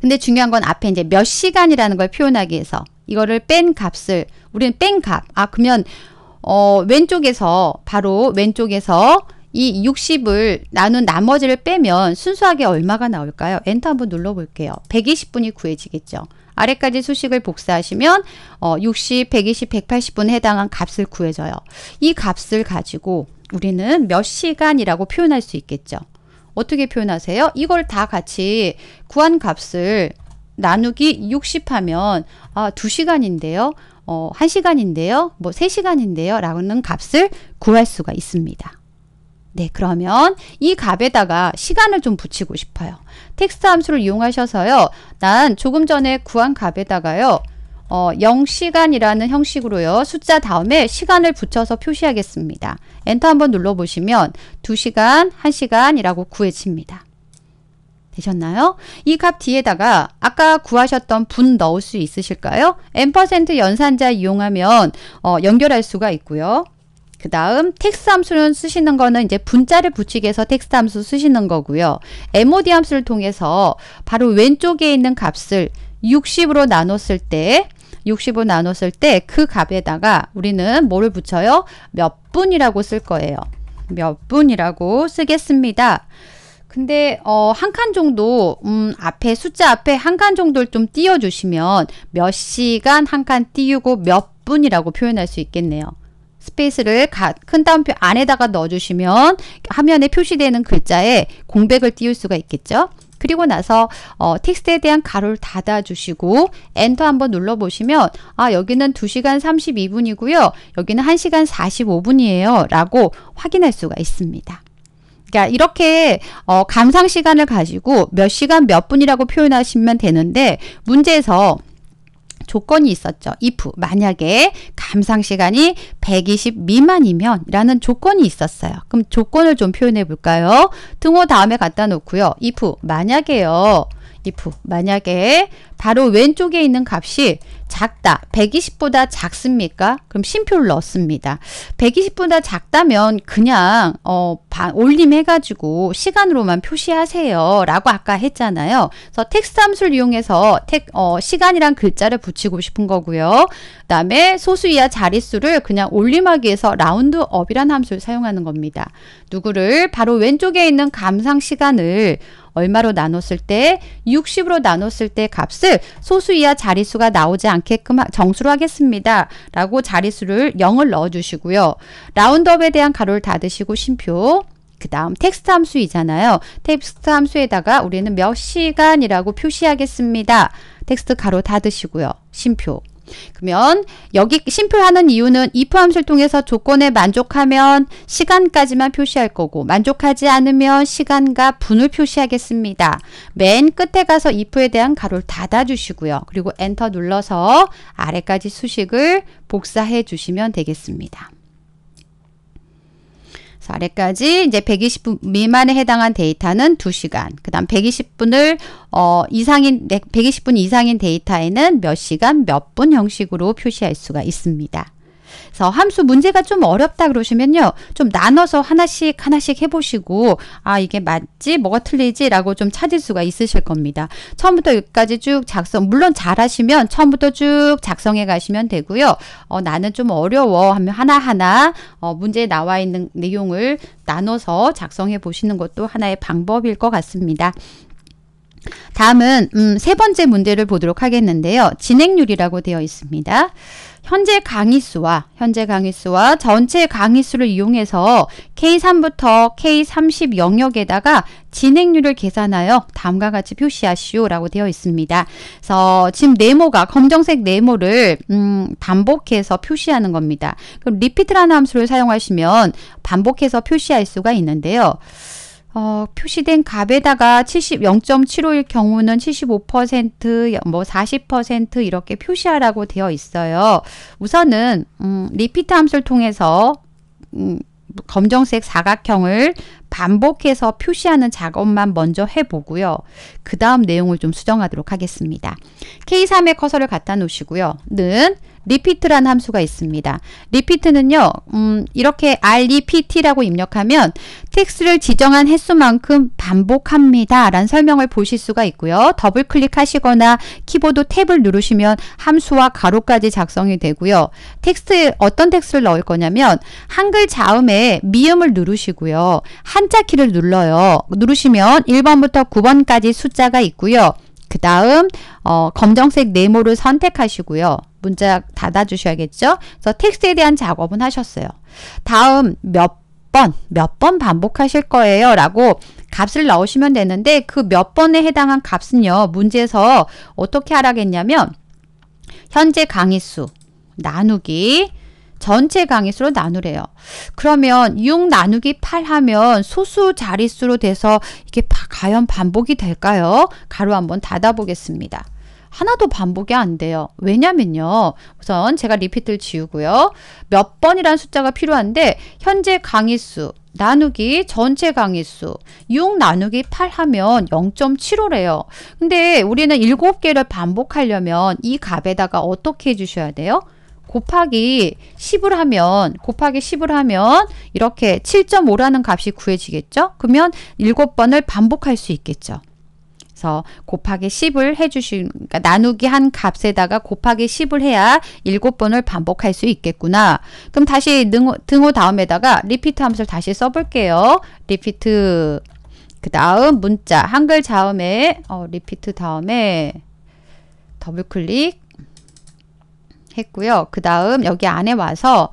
근데 중요한 건 앞에 이제 몇 시간이라는 걸 표현하기 위해서 이거를 뺀 값을 우리는 뺀 값. 아 그러면 어 왼쪽에서 바로 왼쪽에서 이 60을 나눈 나머지를 빼면 순수하게 얼마가 나올까요? 엔터 한번 눌러볼게요. 120분이 구해지겠죠. 아래까지 수식을 복사하시면 어, 60, 120, 180분에 해당한 값을 구해줘요. 이 값을 가지고 우리는 몇 시간이라고 표현할 수 있겠죠. 어떻게 표현하세요? 이걸 다 같이 구한 값을 나누기 60 하면 아, 2시간인데요. 어, 1시간인데요. 뭐 3시간인데요. 라는 값을 구할 수가 있습니다. 네, 그러면 이 값에다가 시간을 좀 붙이고 싶어요. 텍스트 함수를 이용하셔서요. 난 조금 전에 구한 값에다가요. 어, 0시간이라는 형식으로요. 숫자 다음에 시간을 붙여서 표시하겠습니다. 엔터 한번 눌러보시면 2시간, 1시간이라고 구해집니다. 되셨나요? 이 값 뒤에다가 아까 구하셨던 분 넣을 수 있으실까요? n% 연산자 이용하면 어, 연결할 수가 있고요. 그 다음 텍스트 함수는 쓰시는 거는 이제 분자를 붙이기 위해서 텍스트 함수 쓰시는 거고요. MOD 함수를 통해서 바로 왼쪽에 있는 값을 60으로 나눴을 때 60을 나눴을 때 그 값에다가 우리는 뭐를 붙여요? 몇 분이라고 쓸 거예요. 몇 분이라고 쓰겠습니다. 근데 어, 한 칸 정도 음, 앞에 숫자 앞에 한 칸 정도를 좀 띄워주시면 몇 시간 한 칸 띄우고 몇 분이라고 표현할 수 있겠네요. 스페이스를 가, 큰 따옴표 안에다가 넣어주시면 화면에 표시되는 글자에 공백을 띄울 수가 있겠죠. 그리고 나서 어, 텍스트에 대한 가로를 닫아주시고 엔터 한번 눌러보시면 아 여기는 2시간 32분이고요. 여기는 1시간 45분이에요. 라고 확인할 수가 있습니다. 그러니까 이렇게 어, 감상 시간을 가지고 몇 시간 몇 분이라고 표현하시면 되는데 문제에서 조건이 있었죠. if 만약에 감상 시간이 120 미만이면 라는 조건이 있었어요. 그럼 조건을 좀 표현해 볼까요? 등호 다음에 갖다 놓고요. if 만약에요. if 만약에 바로 왼쪽에 있는 값이 작다. 120보다 작습니까? 그럼 심표를 넣습니다. 120보다 작다면 그냥 어, 바, 올림해가지고 시간으로만 표시하세요. 라고 아까 했잖아요. 그래서 텍스트 함수를 이용해서 텍, 어, 시간이랑 글자를 붙이고 싶은 거고요. 그 다음에 소수 이하 자릿수를 그냥 올림하기 위해서 라운드업이란 함수를 사용하는 겁니다. 누구를? 바로 왼쪽에 있는 감상 시간을 얼마로 나눴을 때 60으로 나눴을 때 값을 소수 이하 자릿수가 나오지 않 않게끔 정수로 하겠습니다. 라고 자릿수를 0을 넣어주시고요. 라운드업에 대한 가로를 닫으시고 심표그 다음 텍스트 함수이잖아요. 텍스트 함수에다가 우리는 몇 시간이라고 표시하겠습니다. 텍스트 가로 닫으시고요. 심표 그러면 여기 심표하는 이유는 if 함수를 통해서 조건에 만족하면 시간까지만 표시할 거고 만족하지 않으면 시간과 분을 표시하겠습니다. 맨 끝에 가서 if에 대한 가로를 닫아주시고요. 그리고 엔터 눌러서 아래까지 수식을 복사해 주시면 되겠습니다. 자, 아래까지 이제 120분 미만에 해당한 데이터는 2시간. 그다음 120분을 어 이상인 120분 이상인 데이터에는 몇 시간, 몇 분 형식으로 표시할 수가 있습니다. 그래서 함수 문제가 좀 어렵다 그러시면요. 좀 나눠서 하나씩 하나씩 해보시고 아 이게 맞지 뭐가 틀리지 라고 좀 찾을 수가 있으실 겁니다. 처음부터 여기까지 쭉 작성 물론 잘하시면 처음부터 쭉 작성해 가시면 되고요. 어, 나는 좀 어려워 하면 하나하나 어, 문제에 나와 있는 내용을 나눠서 작성해 보시는 것도 하나의 방법일 것 같습니다. 다음은 음, 세 번째 문제를 보도록 하겠는데요. 진행률이라고 되어 있습니다. 현재 강의 수와 현재 강의 수와 전체 강의 수를 이용해서 K3부터 K30 영역에다가 진행률을 계산하여 다음과 같이 표시하시오라고 되어 있습니다. 그래서 지금 네모가 검정색 네모를 음, 반복해서 표시하는 겁니다. 그럼 리피트라는 함수를 사용하시면 반복해서 표시할 수가 있는데요. 어, 표시된 값에다가 70, 0 7 5일 경우는 75%, 뭐 40% 이렇게 표시하라고 되어 있어요. 우선은, 음, 리피트 함수를 통해서, 음, 검정색 사각형을 반복해서 표시하는 작업만 먼저 해보고요. 그 다음 내용을 좀 수정하도록 하겠습니다. K3에 커서를 갖다 놓으시고요. 는 리피트란 함수가 있습니다. 리피트는요. 음, 이렇게 REPT라고 입력하면 텍스트를 지정한 횟수만큼 반복합니다. 라는 설명을 보실 수가 있고요. 더블 클릭하시거나 키보드 탭을 누르시면 함수와 가로까지 작성이 되고요. 텍스트 어떤 텍스트를 넣을 거냐면 한글 자음에 미음을 누르시고요. 한자 키를 눌러요. 누르시면 1번부터 9번까지 숫자가 있고요. 그 다음 어, 검정색 네모를 선택하시고요. 문자 닫아주셔야겠죠? 그래서 텍스트에 대한 작업은 하셨어요. 다음 몇 번, 몇 번 반복하실 거예요. 라고 값을 넣으시면 되는데 그 몇 번에 해당한 값은요. 문제에서 어떻게 하라겠냐면 현재 강의수 나누기 전체 강의수로 나누래요. 그러면 6 나누기 8 하면 소수 자릿수로 돼서 이게 과연 반복이 될까요? 가로 한번 닫아 보겠습니다. 하나도 반복이 안 돼요. 왜냐면요. 우선 제가 리피트를 지우고요. 몇 번이란 숫자가 필요한데 현재 강의 수 나누기 전체 강의 수 6 나누기 8 하면 0.75래요. 근데 우리는 7개를 반복하려면 이 값에다가 어떻게 해주셔야 돼요? 곱하기 10을 하면 곱하기 10을 하면 이렇게 7.5라는 값이 구해지겠죠? 그러면 7번을 반복할 수 있겠죠. 그래서 곱하기 10을 해주신 그러니까 나누기 한 값에다가 곱하기 10을 해야 7번을 반복할 수 있겠구나. 그럼 다시 등호, 등호 다음에다가 리피트 함수를 다시 써볼게요. 리피트 그 다음 문자 한글 어, 다음에 어, 리피트 다음에 더블클릭 했고요. 그 다음 여기 안에 와서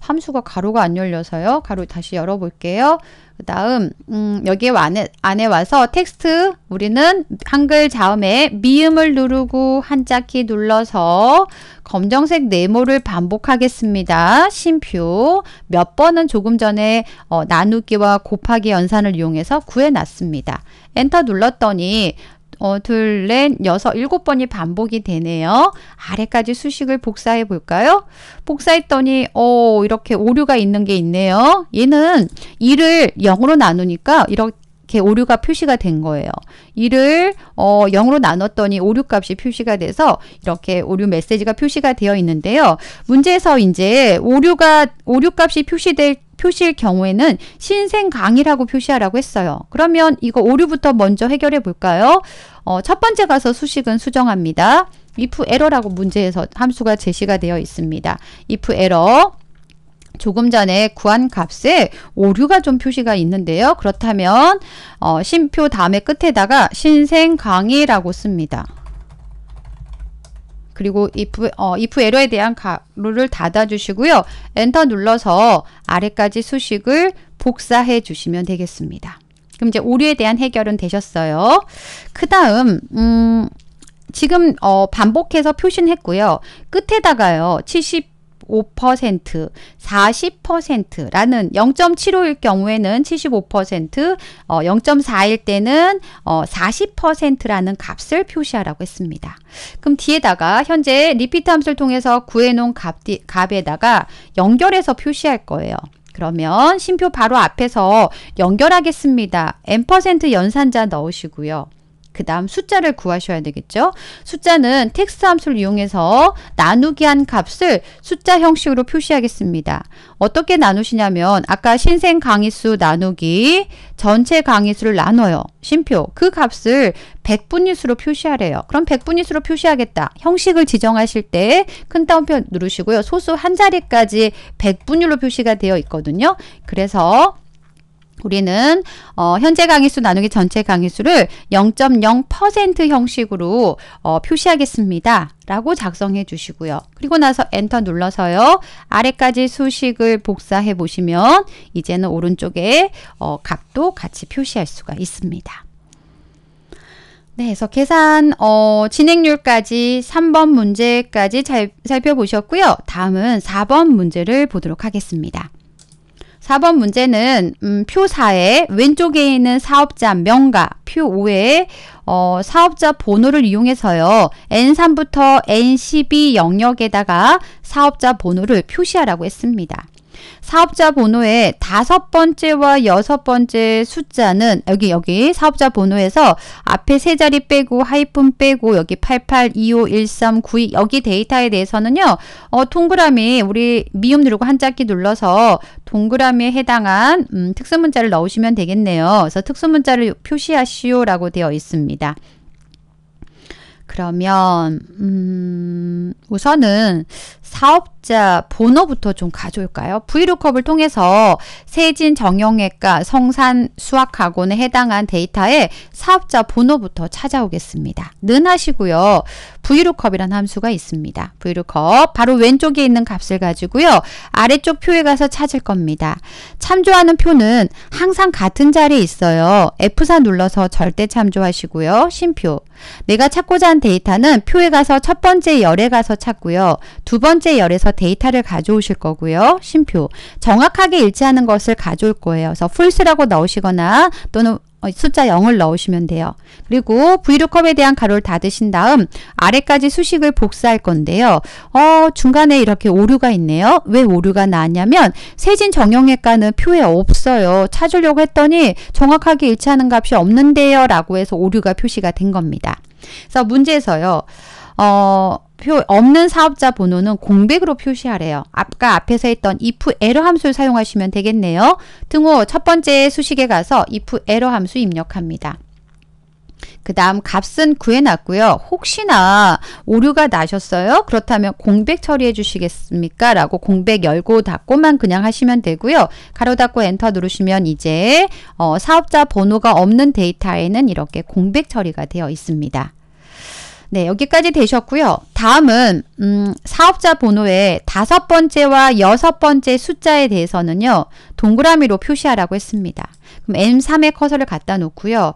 함수가 가로가 안 열려서요. 가로 다시 열어볼게요. 그 다음 음, 여기 안에, 안에 와서 텍스트 우리는 한글 자음에 미음을 누르고 한자키 눌러서 검정색 네모를 반복하겠습니다. 심표 몇 번은 조금 전에 어, 나누기와 곱하기 연산을 이용해서 구해놨습니다. 엔터 눌렀더니 어, 둘, 넷, 여섯, 일곱 번이 반복이 되네요. 아래까지 수식을 복사해 볼까요? 복사했더니 어, 이렇게 오류가 있는 게 있네요. 얘는 2를 0으로 나누니까 이렇게 오류가 표시가 된 거예요. 이를 어, 0으로 나눴더니 오류 값이 표시가 돼서 이렇게 오류 메시지가 표시가 되어 있는데요. 문제에서 이제 오류가 오류 값이 표시될 때 표시일 경우에는 신생 강이라고 표시하라고 했어요. 그러면 이거 오류부터 먼저 해결해 볼까요? 어, 첫 번째 가서 수식은 수정합니다. if error라고 문제에서 함수가 제시가 되어 있습니다. if error 조금 전에 구한 값에 오류가 좀 표시가 있는데요. 그렇다면 어, 심표 다음에 끝에다가 신생 강이라고 씁니다. 그리고 if, 어, if o r 에 대한 가로를 닫아주시고요. 엔터 눌러서 아래까지 수식을 복사해 주시면 되겠습니다. 그럼 이제 오류에 대한 해결은 되셨어요. 그 다음 음, 지금 어, 반복해서 표시했고요. 끝에다가요. 70 5%, 40%라는 0.75일 경우에는 75%, 어, 0.4일 때는 어, 40%라는 값을 표시하라고 했습니다. 그럼 뒤에다가 현재 리피트 함수를 통해서 구해놓은 값, 값에다가 연결해서 표시할 거예요. 그러면 심표 바로 앞에서 연결하겠습니다. n% 연산자 넣으시고요. 그 다음 숫자를 구하셔야 되겠죠. 숫자는 텍스트 함수를 이용해서 나누기 한 값을 숫자 형식으로 표시하겠습니다. 어떻게 나누시냐면 아까 신생 강의수 나누기 전체 강의수를 나눠요. 심표 그 값을 100분위수로 표시하래요. 그럼 100분위수로 표시하겠다. 형식을 지정하실 때 큰 따옴표 누르시고요. 소수 한 자리까지 100분율로 표시가 되어 있거든요. 그래서 우리는 어, 현재 강의수 나누기 전체 강의수를 0.0% 형식으로 어, 표시하겠습니다. 라고 작성해 주시고요. 그리고 나서 엔터 눌러서요. 아래까지 수식을 복사해 보시면 이제는 오른쪽에 어, 값도 같이 표시할 수가 있습니다. 네, 그래서 계산 어, 진행률까지 3번 문제까지 잘 살펴보셨고요. 다음은 4번 문제를 보도록 하겠습니다. 4번 문제는 음, 표 4에 왼쪽에 있는 사업자 명가, 표 5에 어, 사업자 번호를 이용해서요. N3부터 N12 영역에다가 사업자 번호를 표시하라고 했습니다. 사업자 번호의 다섯 번째와 여섯 번째 숫자는 여기 여기 사업자 번호에서 앞에 세 자리 빼고 하이픈 빼고 여기 88251392 여기 데이터에 대해서는요. 어, 동그라미 우리 미음 누르고 한자키 눌러서 동그라미에 해당한 음, 특수문자를 넣으시면 되겠네요. 그래서 특수문자를 표시하시오라고 되어 있습니다. 그러면 음, 우선은 사업자 번호부터 좀 가져올까요? VLOOKUP을 통해서 세진 정형외과 성산 수학학원에 해당한 데이터에 사업자 번호부터 찾아오겠습니다. 는 하시고요. VLOOKUP이란 함수가 있습니다. VLOOKUP 바로 왼쪽에 있는 값을 가지고요. 아래쪽 표에 가서 찾을 겁니다. 참조하는 표는 항상 같은 자리에 있어요. F4 눌러서 절대 참조하시고요. 신표 내가 찾고자 한 데이터는 표에 가서 첫 번째 열에 가서 찾고요. 두 번째 번째 열에서 데이터를 가져오실 거고요. 심표. 정확하게 일치하는 것을 가져올 거예요. 그래서 풀스라고 넣으시거나 또는 어, 숫자 0을 넣으시면 돼요. 그리고 브이 o 컵에 대한 가로를 닫으신 다음 아래까지 수식을 복사할 건데요. 어, 중간에 이렇게 오류가 있네요. 왜 오류가 나왔냐면 세진 정형외과는 표에 없어요. 찾으려고 했더니 정확하게 일치하는 값이 없는데요. 라고 해서 오류가 표시가 된 겁니다. 그래서 문제에서요. 어, 표, 없는 사업자 번호는 공백으로 표시하래요. 아까 앞에서 했던 if error 함수를 사용하시면 되겠네요. 등호 첫 번째 수식에 가서 if error 함수 입력합니다. 그 다음 값은 구해놨고요. 혹시나 오류가 나셨어요? 그렇다면 공백 처리해 주시겠습니까? 라고 공백 열고 닫고만 그냥 하시면 되고요. 가로 닫고 엔터 누르시면 이제 어, 사업자 번호가 없는 데이터에는 이렇게 공백 처리가 되어 있습니다. 네, 여기까지 되셨고요. 다음은 음, 사업자 번호의 다섯 번째와 여섯 번째 숫자에 대해서는요. 동그라미로 표시하라고 했습니다. 그럼 m 3의 커서를 갖다 놓고요.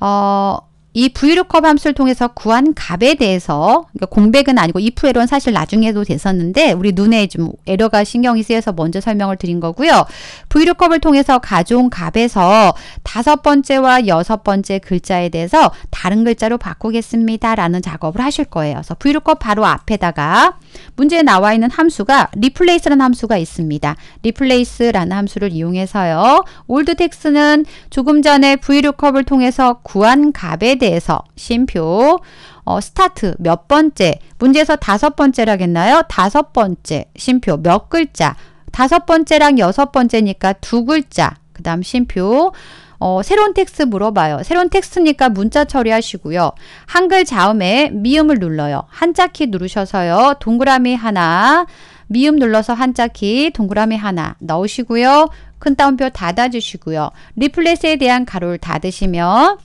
어, 이 vlookup 함수를 통해서 구한 값에 대해서 그러니까 공백은 아니고 if 에러는 사실 나중에도 됐었는데 우리 눈에 좀 에러가 신경이 쓰여서 먼저 설명을 드린 거고요. vlookup을 통해서 가져온 값에서 다섯 번째와 여섯 번째 글자에 대해서 다른 글자로 바꾸겠습니다. 라는 작업을 하실 거예요. 그래서 vlookup 바로 앞에다가 문제에 나와 있는 함수가 replace라는 함수가 있습니다. replace라는 함수를 이용해서요. old text는 조금 전에 vlookup을 통해서 구한 값에 대해서 심표 어, 스타트 몇 번째 문제에서 다섯 번째라고했나요 다섯 번째 심표 몇 글자 다섯 번째랑 여섯 번째니까 두 글자 그 다음 심표 어, 새로운 텍스 물어봐요. 새로운 텍스니까 문자 처리하시고요. 한글 자음에 미음을 눌러요. 한자키 누르셔서요. 동그라미 하나, 미음 눌러서 한자키, 동그라미 하나 넣으시고요. 큰 따옴표 닫아주시고요. 리플렛에 대한 가로를 닫으시면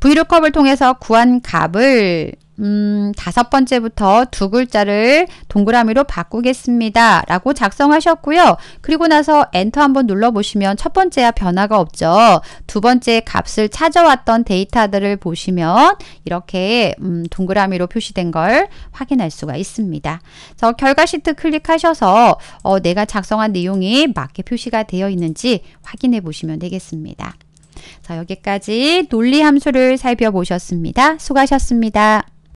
브이룩컵을 통해서 구한 값을 음, 다섯 번째부터 두 글자를 동그라미로 바꾸겠습니다. 라고 작성하셨고요. 그리고 나서 엔터 한번 눌러보시면 첫 번째야 변화가 없죠. 두 번째 값을 찾아왔던 데이터들을 보시면 이렇게 음, 동그라미로 표시된 걸 확인할 수가 있습니다. 그 결과 시트 클릭하셔서 어, 내가 작성한 내용이 맞게 표시가 되어 있는지 확인해 보시면 되겠습니다. 자, 여기까지 논리 함수를 살펴보셨습니다. 수고하셨습니다.